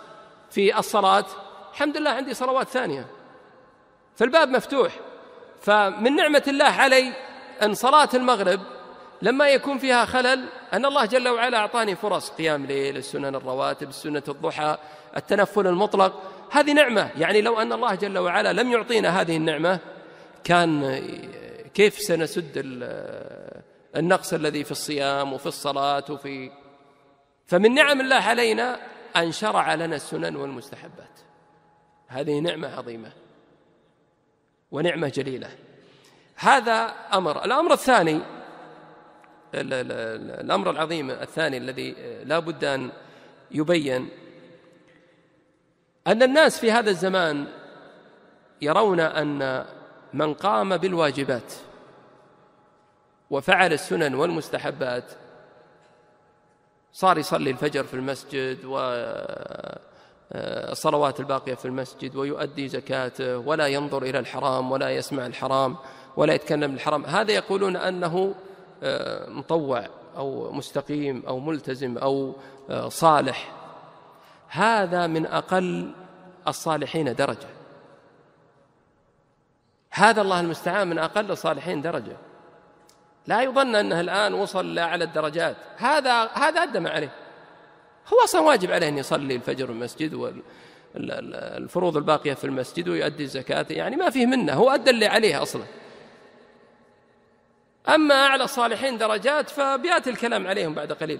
في الصلاة الحمد لله عندي صلوات ثانية فالباب مفتوح فمن نعمة الله علي أن صلاة المغرب لما يكون فيها خلل أن الله جل وعلا أعطاني فرص قيام ليل السنن الرواتب السنة الضحى التنفل المطلق هذه نعمة يعني لو أن الله جل وعلا لم يعطينا هذه النعمة كان كيف سنسد النقص الذي في الصيام وفي الصلاة وفي فمن نعم الله علينا أن شرع لنا السنن والمستحبات هذه نعمة عظيمة ونعمة جليلة هذا أمر الأمر الثاني الأمر العظيم الثاني الذي لا بد أن يبين أن الناس في هذا الزمان يرون أن من قام بالواجبات وفعل السنن والمستحبات صار يصلي الفجر في المسجد و آه، الصلوات الباقية في المسجد ويؤدي زكاته ولا ينظر إلى الحرام ولا يسمع الحرام ولا يتكلم الحرام هذا يقولون أنه آه، مطوع أو مستقيم أو ملتزم أو آه، صالح هذا من أقل الصالحين درجة هذا الله المستعان من أقل الصالحين درجة لا يظن أنه الآن وصل لأعلى الدرجات هذا هذا أدم عليه هو أصلا واجب عليه أن يصلي الفجر في المسجد والفروض الباقية في المسجد ويؤدي الزكاة يعني ما فيه منه هو أدى اللي عليه أصلا أما أعلى الصالحين درجات فبيأتي الكلام عليهم بعد قليل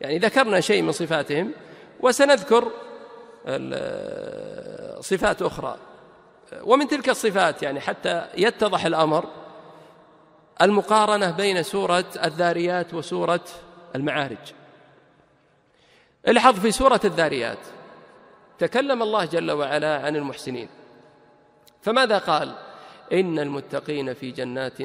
يعني ذكرنا شيء من صفاتهم وسنذكر صفات أخرى ومن تلك الصفات يعني حتى يتضح الأمر المقارنة بين سورة الذاريات وسورة المعارج الحظ في سورة الذاريات تكلم الله جل وعلا عن المحسنين فماذا قال إن المتقين في جنات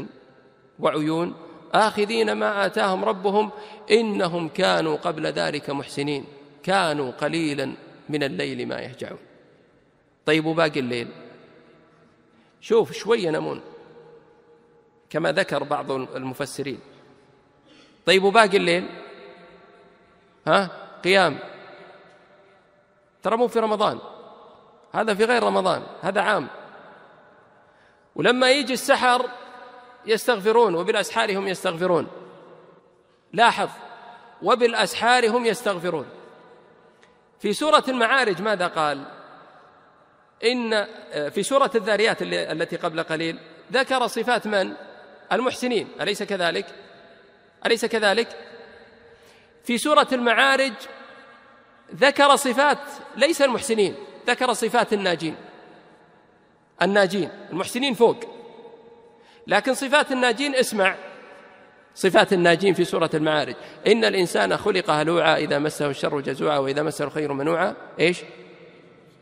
وعيون آخذين ما آتاهم ربهم إنهم كانوا قبل ذلك محسنين كانوا قليلا من الليل ما يهجعون طيب وباقي الليل شوف شوي ينامون كما ذكر بعض المفسرين طيب وباقي الليل ها قيام ترى مو في رمضان هذا في غير رمضان هذا عام ولما يجي السحر يستغفرون وبالاسحار هم يستغفرون لاحظ وبالاسحار هم يستغفرون في سوره المعارج ماذا قال ان في سوره الذاريات التي قبل قليل ذكر صفات من المحسنين اليس كذلك اليس كذلك في سورة المعارج ذكر صفات ليس المحسنين ذكر صفات الناجين الناجين المحسنين فوق لكن صفات الناجين اسمع صفات الناجين في سورة المعارج إن الإنسان خلق هلوعا إذا مسه الشر جزوعا وإذا مسه الخير منوعا إيش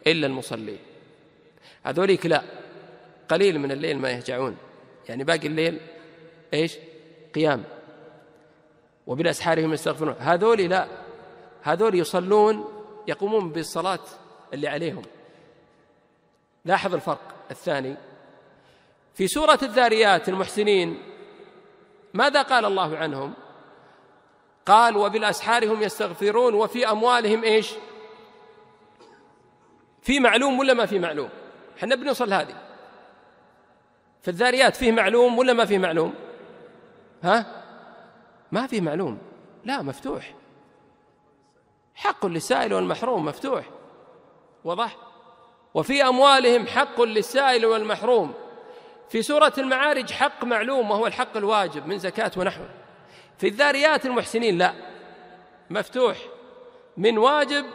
إلا المصلين هذوليك لا قليل من الليل ما يهجعون يعني باقي الليل إيش قيام وبالأسحارهم يستغفرون هذول لا هذول يصلون يقومون بالصلاة اللي عليهم لاحظ الفرق الثاني في سورة الذاريات المحسنين ماذا قال الله عنهم قال وبالأسحار هم يستغفرون وفي أموالهم إيش في معلوم ولا ما في معلوم احنا بنوصل هذه في الذاريات فيه معلوم ولا ما فيه معلوم ها ما في معلوم لا مفتوح حق للسائل والمحروم مفتوح وضح وفي أموالهم حق للسائل والمحروم في سورة المعارج حق معلوم وهو الحق الواجب من زكاة ونحوه في الذاريات المحسنين لا مفتوح من واجب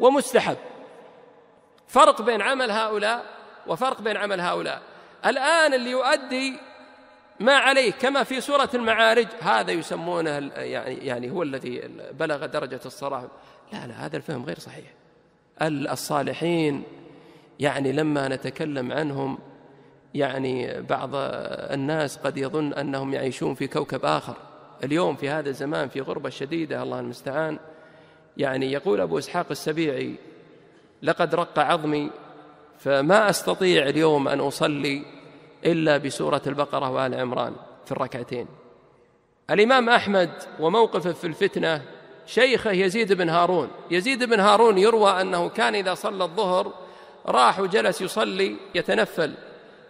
ومستحب فرق بين عمل هؤلاء وفرق بين عمل هؤلاء الآن اللي يؤدي ما عليه كما في سورة المعارج هذا يسمونه يعني يعني هو الذي بلغ درجة الصلاح لا لا هذا الفهم غير صحيح الصالحين يعني لما نتكلم عنهم يعني بعض الناس قد يظن أنهم يعيشون في كوكب آخر اليوم في هذا الزمان في غربة شديدة الله المستعان يعني يقول أبو إسحاق السبيعي لقد رق عظمي فما أستطيع اليوم أن أصلي إلا بسورة البقرة وآل عمران في الركعتين الإمام أحمد وموقفه في الفتنة شيخه يزيد بن هارون يزيد بن هارون يروى أنه كان إذا صلى الظهر راح وجلس يصلي يتنفل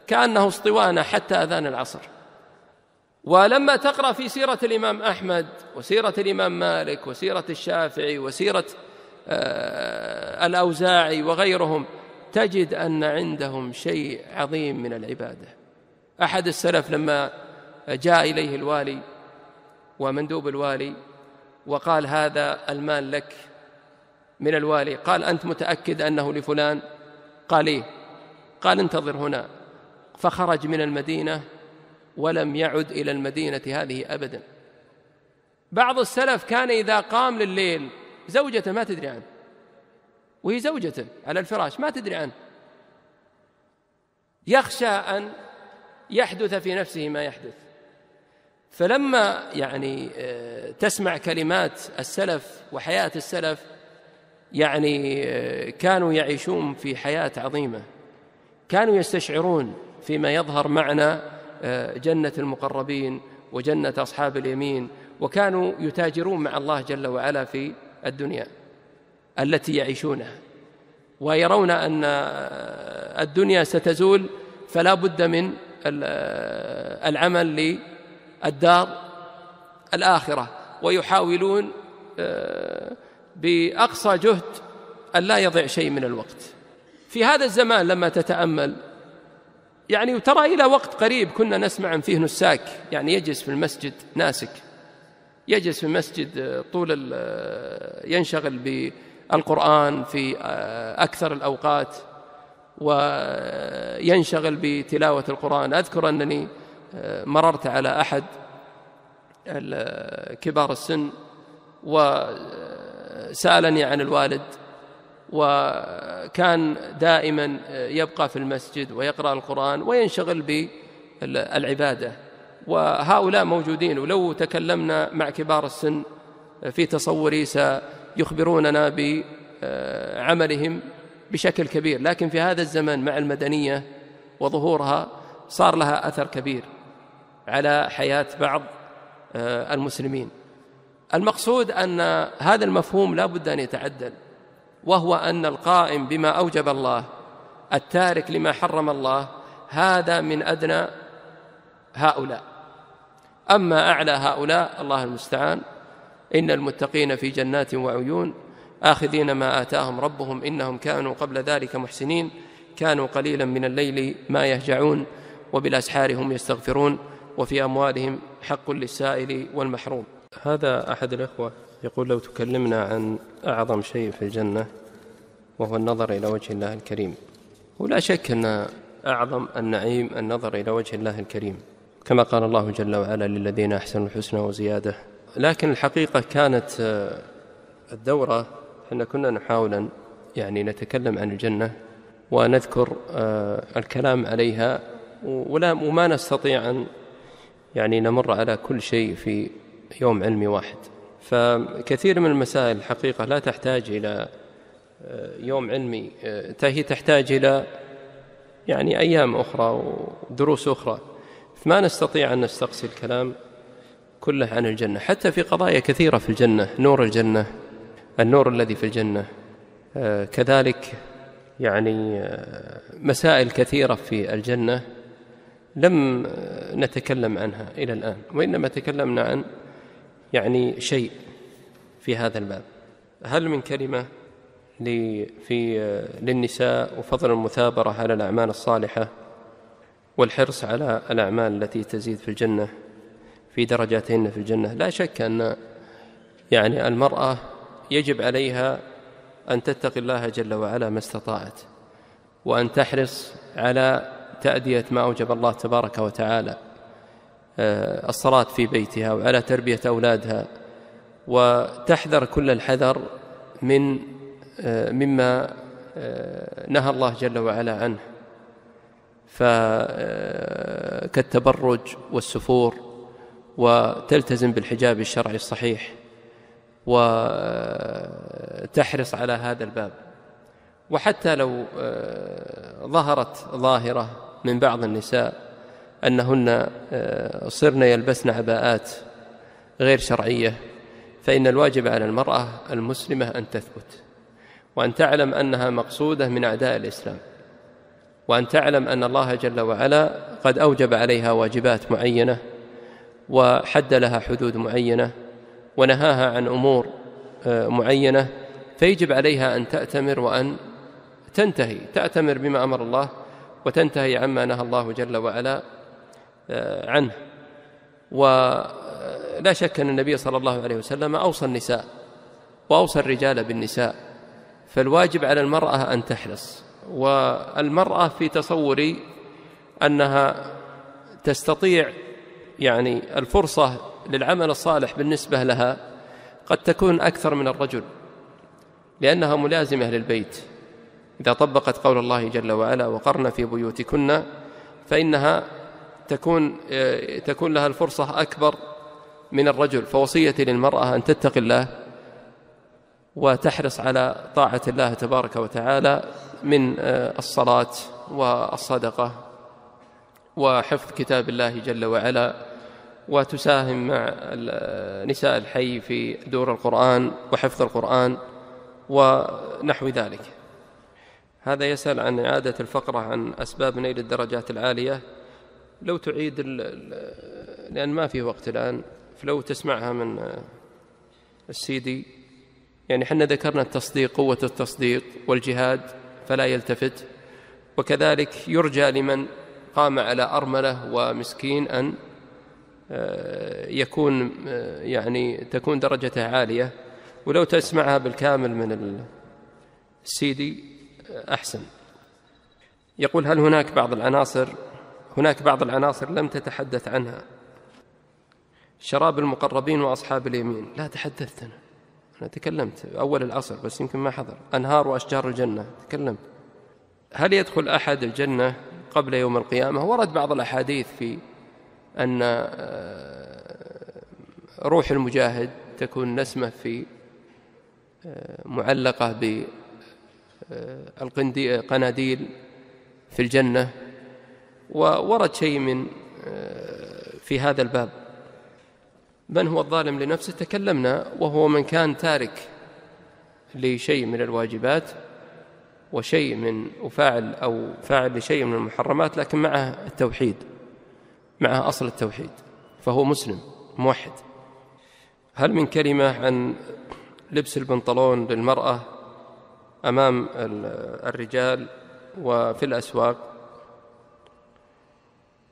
كأنه اسطوانة حتى أذان العصر ولما تقرأ في سيرة الإمام أحمد وسيرة الإمام مالك وسيرة الشافعي وسيرة آه، الأوزاعي وغيرهم تجد أن عندهم شيء عظيم من العبادة أحد السلف لما جاء إليه الوالي ومندوب الوالي وقال هذا المال لك من الوالي قال أنت متأكد أنه لفلان قال إيه قال انتظر هنا فخرج من المدينة ولم يعد إلى المدينة هذه أبدا بعض السلف كان إذا قام لليل زوجته ما تدري عنه وهي زوجته على الفراش ما تدري عنه يخشى أن يحدث في نفسه ما يحدث فلما يعني آه، تسمع كلمات السلف وحياة السلف يعني آه، كانوا يعيشون في حياة عظيمة كانوا يستشعرون فيما يظهر معنى آه، جنة المقربين وجنة أصحاب اليمين وكانوا يتاجرون مع الله جل وعلا في الدنيا التي يعيشونها ويرون أن الدنيا ستزول فلا بد من العمل للدار الآخرة ويحاولون آه، بأقصى جهد أن لا يضيع شيء من الوقت في هذا الزمان لما تتأمل يعني وترى إلى وقت قريب كنا نسمع فيه نساك يعني يجلس في المسجد ناسك يجلس في المسجد آه، طول آه، ينشغل بالقرآن في أكثر الأوقات وينشغل بتلاوة القرآن أذكر أنني آه، مررت على أحد كبار السن وسألني عن الوالد وكان دائما آه، يبقى في المسجد ويقرأ القرآن وينشغل بالعبادة وهؤلاء موجودين ولو تكلمنا مع كبار السن آه، في تصوري سيخبروننا بعملهم بشكل كبير لكن في هذا الزمن مع المدنية وظهورها صار لها أثر كبير على حياة بعض آه، المسلمين المقصود أن هذا المفهوم لا بد أن يتعدل وهو أن القائم بما أوجب الله التارك لما حرم الله هذا من أدنى هؤلاء أما أعلى هؤلاء الله المستعان إن المتقين في جنات وعيون آخذين ما آتاهم ربهم إنهم كانوا قبل ذلك محسنين كانوا قليلا من الليل ما يهجعون وبالأسحار هم يستغفرون وفي أموالهم حق للسائل والمحروم هذا أحد الإخوة يقول لو تكلمنا عن أعظم شيء في الجنة وهو النظر إلى وجه الله الكريم ولا شك أن أعظم النعيم النظر إلى وجه الله الكريم كما قال الله جل وعلا للذين أحسنوا الحسنى وزيادة لكن الحقيقة كانت الدورة احنا كنا نحاول أن يعني نتكلم عن الجنة ونذكر آه، الكلام عليها ولا وما نستطيع أن يعني نمر على كل شيء في يوم علمي واحد فكثير من المسائل الحقيقة لا تحتاج إلى آه، يوم علمي آه، هي تحتاج إلى يعني أيام أخرى ودروس أخرى ما نستطيع أن نستقصي الكلام كله عن الجنة حتى في قضايا كثيرة في الجنة نور الجنة النور الذي في الجنة آه، كذلك يعني آه، مسائل كثيرة في الجنة لم نتكلم عنها إلى الآن وإنما تكلمنا عن يعني شيء في هذا الباب هل من كلمة في آه، للنساء وفضل المثابرة على الأعمال الصالحة والحرص على الأعمال التي تزيد في الجنة في درجاتهن في الجنة لا شك أن يعني المرأة يجب عليها أن تتقي الله جل وعلا ما استطاعت وأن تحرص على تأدية ما أوجب الله تبارك وتعالى آه، الصلاة في بيتها وعلى تربية أولادها وتحذر كل الحذر من آه، مما آه، نهى الله جل وعلا عنه كالتبرج والسفور وتلتزم بالحجاب الشرعي الصحيح وتحرص على هذا الباب وحتى لو آه، ظهرت ظاهرة من بعض النساء أنهن آه، صرن يلبسن عباءات غير شرعية فإن الواجب على المرأة المسلمة أن تثبت وأن تعلم أنها مقصودة من أعداء الإسلام وأن تعلم أن الله جل وعلا قد أوجب عليها واجبات معينة وحد لها حدود معينه ونهاها عن امور آه، معينه فيجب عليها ان تاتمر وان تنتهي تاتمر بما امر الله وتنتهي عما نهى الله جل وعلا آه، عنه ولا آه، شك ان النبي صلى الله عليه وسلم اوصى النساء واوصى الرجال بالنساء فالواجب على المراه ان تحرص والمراه في تصوري انها تستطيع يعني الفرصه للعمل الصالح بالنسبة لها قد تكون أكثر من الرجل لأنها ملازمة للبيت إذا طبقت قول الله جل وعلا وقرن في بيوتكن فإنها تكون آه، تكون لها الفرصة أكبر من الرجل فوصيتي للمرأة أن تتقي الله وتحرص على طاعة الله تبارك وتعالى من آه، الصلاة والصدقة وحفظ كتاب الله جل وعلا وتساهم مع نساء الحي في دور القرآن وحفظ القرآن ونحو ذلك هذا يسأل عن إعادة الفقرة عن أسباب نيل الدرجات العالية لو تعيد لأن ما في وقت الآن فلو تسمعها من السي دي يعني حنا ذكرنا التصديق قوة التصديق والجهاد فلا يلتفت وكذلك يرجى لمن قام على أرملة ومسكين أن آه، يكون آه، يعني تكون درجته عالية ولو تسمعها بالكامل من السيدي آه، أحسن يقول هل هناك بعض العناصر هناك بعض العناصر لم تتحدث عنها شراب المقربين وأصحاب اليمين لا تحدثت أنا أنا تكلمت أول العصر بس يمكن ما حضر أنهار وأشجار الجنة تكلمت هل يدخل أحد الجنة قبل يوم القيامة ورد بعض الأحاديث في أن آه، روح المجاهد تكون نسمة في آه، معلقة بالقناديل آه، في الجنة وورد شيء من في هذا الباب من هو الظالم لنفسه تكلمنا وهو من كان تارك لشيء من الواجبات وشيء من وفاعل أو فاعل لشيء من المحرمات لكن معه التوحيد مع أصل التوحيد فهو مسلم موحد هل من كلمة عن لبس البنطلون للمرأة أمام الرجال وفي الأسواق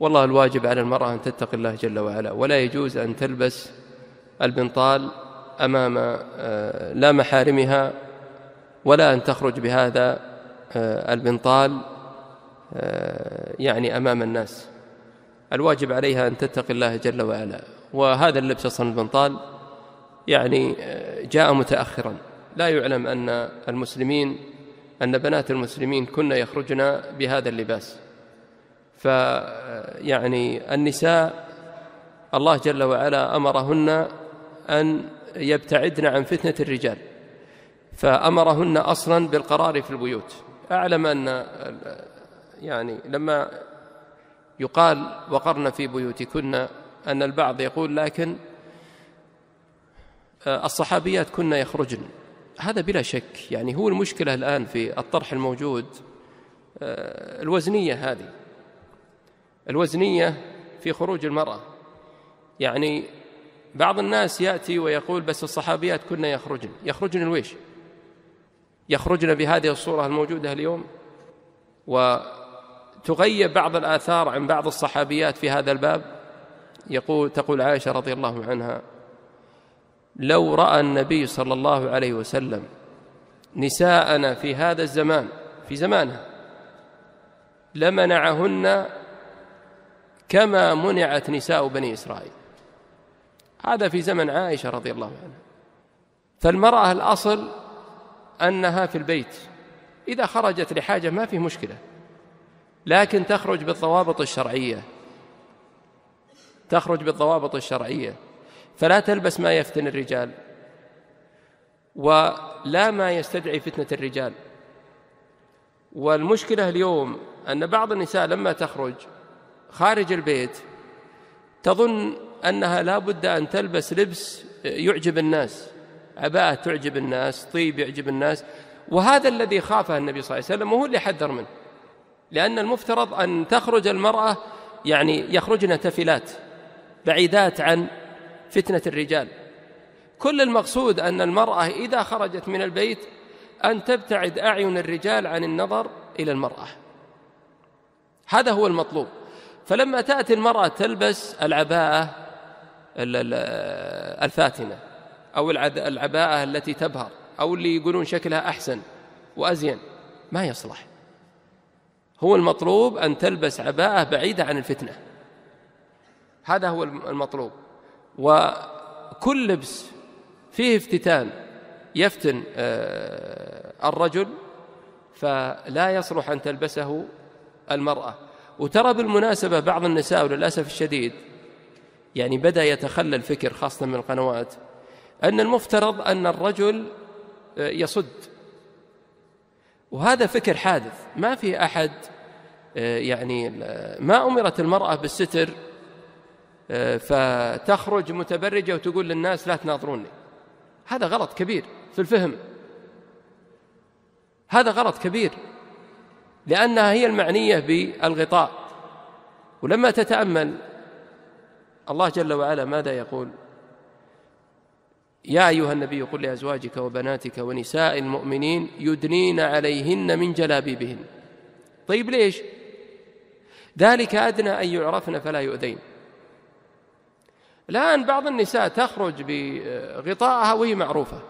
والله الواجب على المرأة أن تتقي الله جل وعلا ولا يجوز أن تلبس البنطال أمام آه، لا محارمها ولا أن تخرج بهذا آه، البنطال آه، يعني أمام الناس الواجب عليها أن تتقي الله جل وعلا وهذا اللبس أصلا البنطال يعني آه، جاء متأخرا لا يعلم أن المسلمين أن بنات المسلمين كن يخرجن بهذا اللباس فيعني آه، النساء الله جل وعلا أمرهن أن يبتعدن عن فتنة الرجال فأمرهن أصلا بالقرار في البيوت أعلم أن آه، يعني لما يقال وقرن في بيوتكن أن البعض يقول لكن آه، الصحابيات كنا يخرجن هذا بلا شك يعني هو المشكلة الآن في الطرح الموجود آه، الوزنية هذه الوزنية في خروج المرأة يعني بعض الناس يأتي ويقول بس الصحابيات كنا يخرجن يخرجن الويش يخرجن بهذه الصورة الموجودة اليوم و تغيب بعض الآثار عن بعض الصحابيات في هذا الباب يقول تقول عائشة رضي الله عنها لو رأى النبي صلى الله عليه وسلم نساءنا في هذا الزمان في زمانه لمنعهن كما منعت نساء بني إسرائيل هذا في زمن عائشة رضي الله عنها فالمرأة الأصل أنها في البيت إذا خرجت لحاجة ما في مشكلة لكن تخرج بالضوابط الشرعية تخرج بالضوابط الشرعية فلا تلبس ما يفتن الرجال ولا ما يستدعي فتنة الرجال والمشكلة اليوم أن بعض النساء لما تخرج خارج البيت تظن أنها لا بد أن تلبس لبس يعجب الناس عباءة تعجب الناس طيب يعجب الناس وهذا الذي خافه النبي صلى الله عليه وسلم وهو اللي حذر منه لأن المفترض أن تخرج المرأة يعني يخرجن تفلات بعيدات عن فتنة الرجال كل المقصود أن المرأة إذا خرجت من البيت أن تبتعد أعين الرجال عن النظر إلى المرأة هذا هو المطلوب فلما تأتي المرأة تلبس العباءة الفاتنة أو العباءة التي تبهر أو اللي يقولون شكلها أحسن وأزين ما يصلح هو المطلوب أن تلبس عباءة بعيدة عن الفتنة هذا هو المطلوب وكل لبس فيه افتتان يفتن آه، الرجل فلا يصلح أن تلبسه المرأة وترى بالمناسبة بعض النساء وللأسف الشديد يعني بدأ يتخلى الفكر خاصة من القنوات أن المفترض أن الرجل آه، يصد وهذا فكر حادث ما في أحد آه، يعني ما أمرت المرأة بالستر آه، فتخرج متبرجة وتقول للناس لا تناظروني هذا غلط كبير في الفهم هذا غلط كبير لأنها هي المعنية بالغطاء ولما تتأمل الله جل وعلا ماذا يقول يا أيها النبي قل لأزواجك وبناتك ونساء المؤمنين يدنين عليهن من جلابيبهن طيب ليش ذلك أدنى أن يعرفن فلا يؤذين الآن بعض النساء تخرج بغطاءها وهي معروفة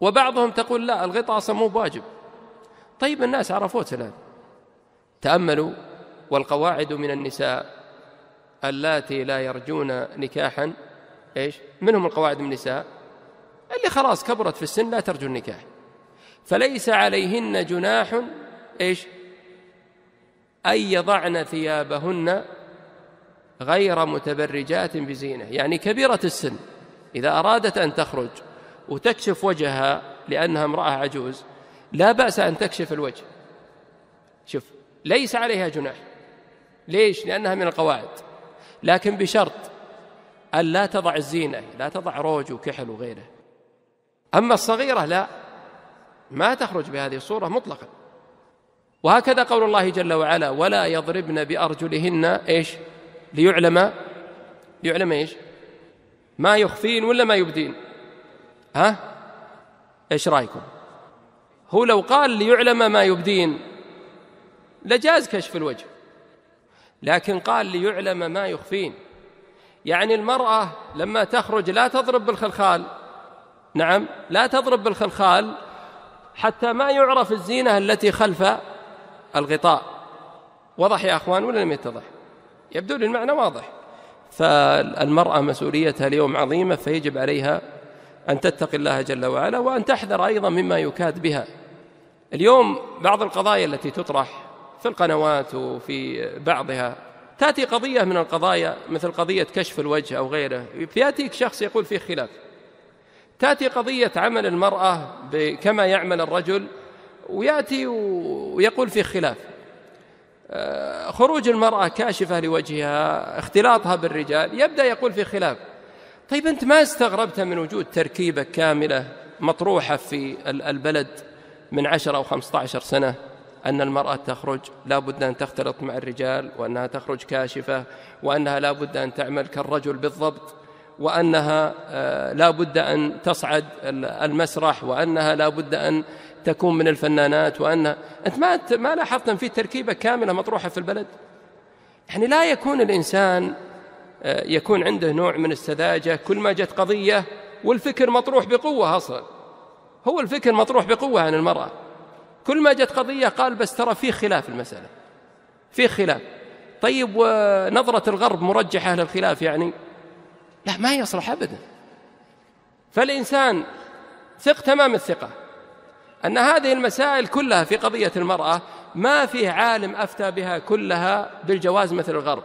وبعضهم تقول لا الغطاء أصلا مو بواجب طيب الناس عرفوه الآن تأملوا والقواعد من النساء اللاتي لا يرجون نكاحا ايش؟ منهم القواعد من النساء اللي خلاص كبرت في السن لا ترجو النكاح فليس عليهن جناح ايش؟ أن يضعن ثيابهن غير متبرجات بزينة يعني كبيرة السن إذا أرادت أن تخرج وتكشف وجهها لأنها امرأة عجوز لا بأس أن تكشف الوجه شوف ليس عليها جناح ليش؟ لأنها من القواعد لكن بشرط أن لا تضع الزينة لا تضع روج وكحل وغيره أما الصغيرة لا ما تخرج بهذه الصورة مطلقاً وهكذا قول الله جل وعلا ولا يضربن بأرجلهن إيش ليعلم ليعلم إيش ما يخفين ولا ما يبدين ها إيش رأيكم هو لو قال ليعلم ما يبدين لجاز كشف الوجه لكن قال ليعلم ما يخفين يعني المرأة لما تخرج لا تضرب بالخلخال نعم لا تضرب بالخلخال حتى ما يعرف الزينة التي خلف الغطاء وضح يا أخوان ولا لم يتضح يبدو لي المعنى واضح فالمرأة مسؤوليتها اليوم عظيمة فيجب عليها أن تتقي الله جل وعلا وأن تحذر أيضا مما يكاد بها اليوم بعض القضايا التي تطرح في القنوات وفي بعضها تأتي قضية من القضايا مثل قضية كشف الوجه أو غيره يأتيك شخص يقول فيه خلاف تأتي قضية عمل المرأة كما يعمل الرجل ويأتي ويقول فيه خلاف آه، خروج المرأة كاشفة لوجهها اختلاطها بالرجال يبدأ يقول في خلاف طيب أنت ما استغربت من وجود تركيبة كاملة مطروحة في البلد من 10 أو 15 سنة أن المرأة تخرج لا بد أن تختلط مع الرجال وأنها تخرج كاشفة وأنها لا بد أن تعمل كالرجل بالضبط وأنها آه، لا بد أن تصعد المسرح وأنها لا بد أن تكون من الفنانات وأنها أنت ما ما لاحظت أن في تركيبة كاملة مطروحة في البلد يعني لا يكون الإنسان آه، يكون عنده نوع من السذاجة كل ما جت قضية والفكر مطروح بقوة أصلا هو الفكر مطروح بقوة عن المرأة كل ما جت قضية قال بس ترى في خلاف المسألة في خلاف طيب ونظرة الغرب مرجحة للخلاف يعني لا ما يصلح أبدا فالإنسان ثق تمام الثقة أن هذه المسائل كلها في قضية المرأة ما فيه عالم أفتى بها كلها بالجواز مثل الغرب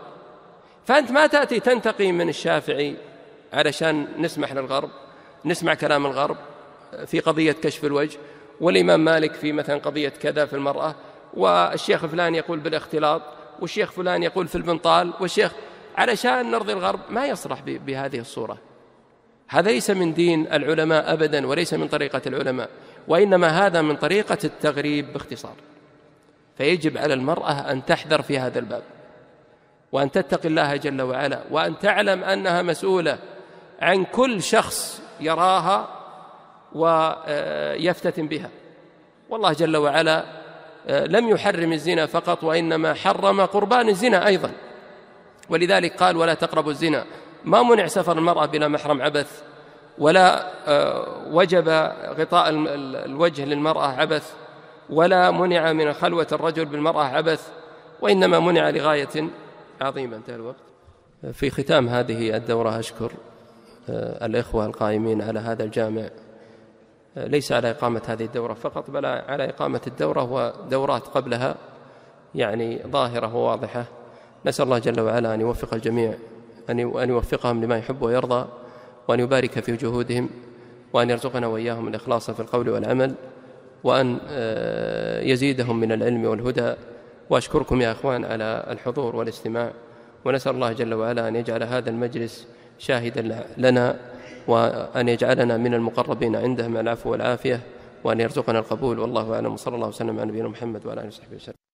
فأنت ما تأتي تنتقي من الشافعي علشان نسمح للغرب نسمع كلام الغرب في قضية كشف الوجه والإمام مالك في مثلا قضية كذا في المرأة والشيخ فلان يقول بالاختلاط والشيخ فلان يقول في البنطال والشيخ علشان نرضي الغرب ما يصلح بهذه الصورة هذا ليس من دين العلماء أبدا وليس من طريقة العلماء وإنما هذا من طريقة التغريب باختصار فيجب على المرأة أن تحذر في هذا الباب وأن تتقي الله جل وعلا وأن تعلم أنها مسؤولة عن كل شخص يراها ويفتتن بها والله جل وعلا لم يحرم الزنا فقط وإنما حرم قربان الزنا أيضا ولذلك قال ولا تقربوا الزنا ما منع سفر المرأة بلا محرم عبث ولا آه، وجب غطاء الوجه للمرأة عبث ولا منع من خلوة الرجل بالمرأة عبث وإنما منع لغاية عظيمة انتهى الوقت في ختام هذه الدورة أشكر آه، الإخوة القائمين على هذا الجامع آه، ليس على إقامة هذه الدورة فقط بل على إقامة الدورة ودورات قبلها يعني ظاهرة وواضحة نسأل الله جل وعلا أن يوفق الجميع أن يوفقهم لما يحب ويرضى وأن يبارك في جهودهم وأن يرزقنا وإياهم الإخلاص في القول والعمل وأن آه، يزيدهم من العلم والهدى وأشكركم يا أخوان على الحضور والاستماع ونسأل الله جل وعلا أن يجعل هذا المجلس شاهدا لنا وأن يجعلنا من المقربين عنده مع العفو والعافية وأن يرزقنا القبول والله أعلم وصلى الله وسلم على نبينا محمد وعلى آله وصحبه وسلم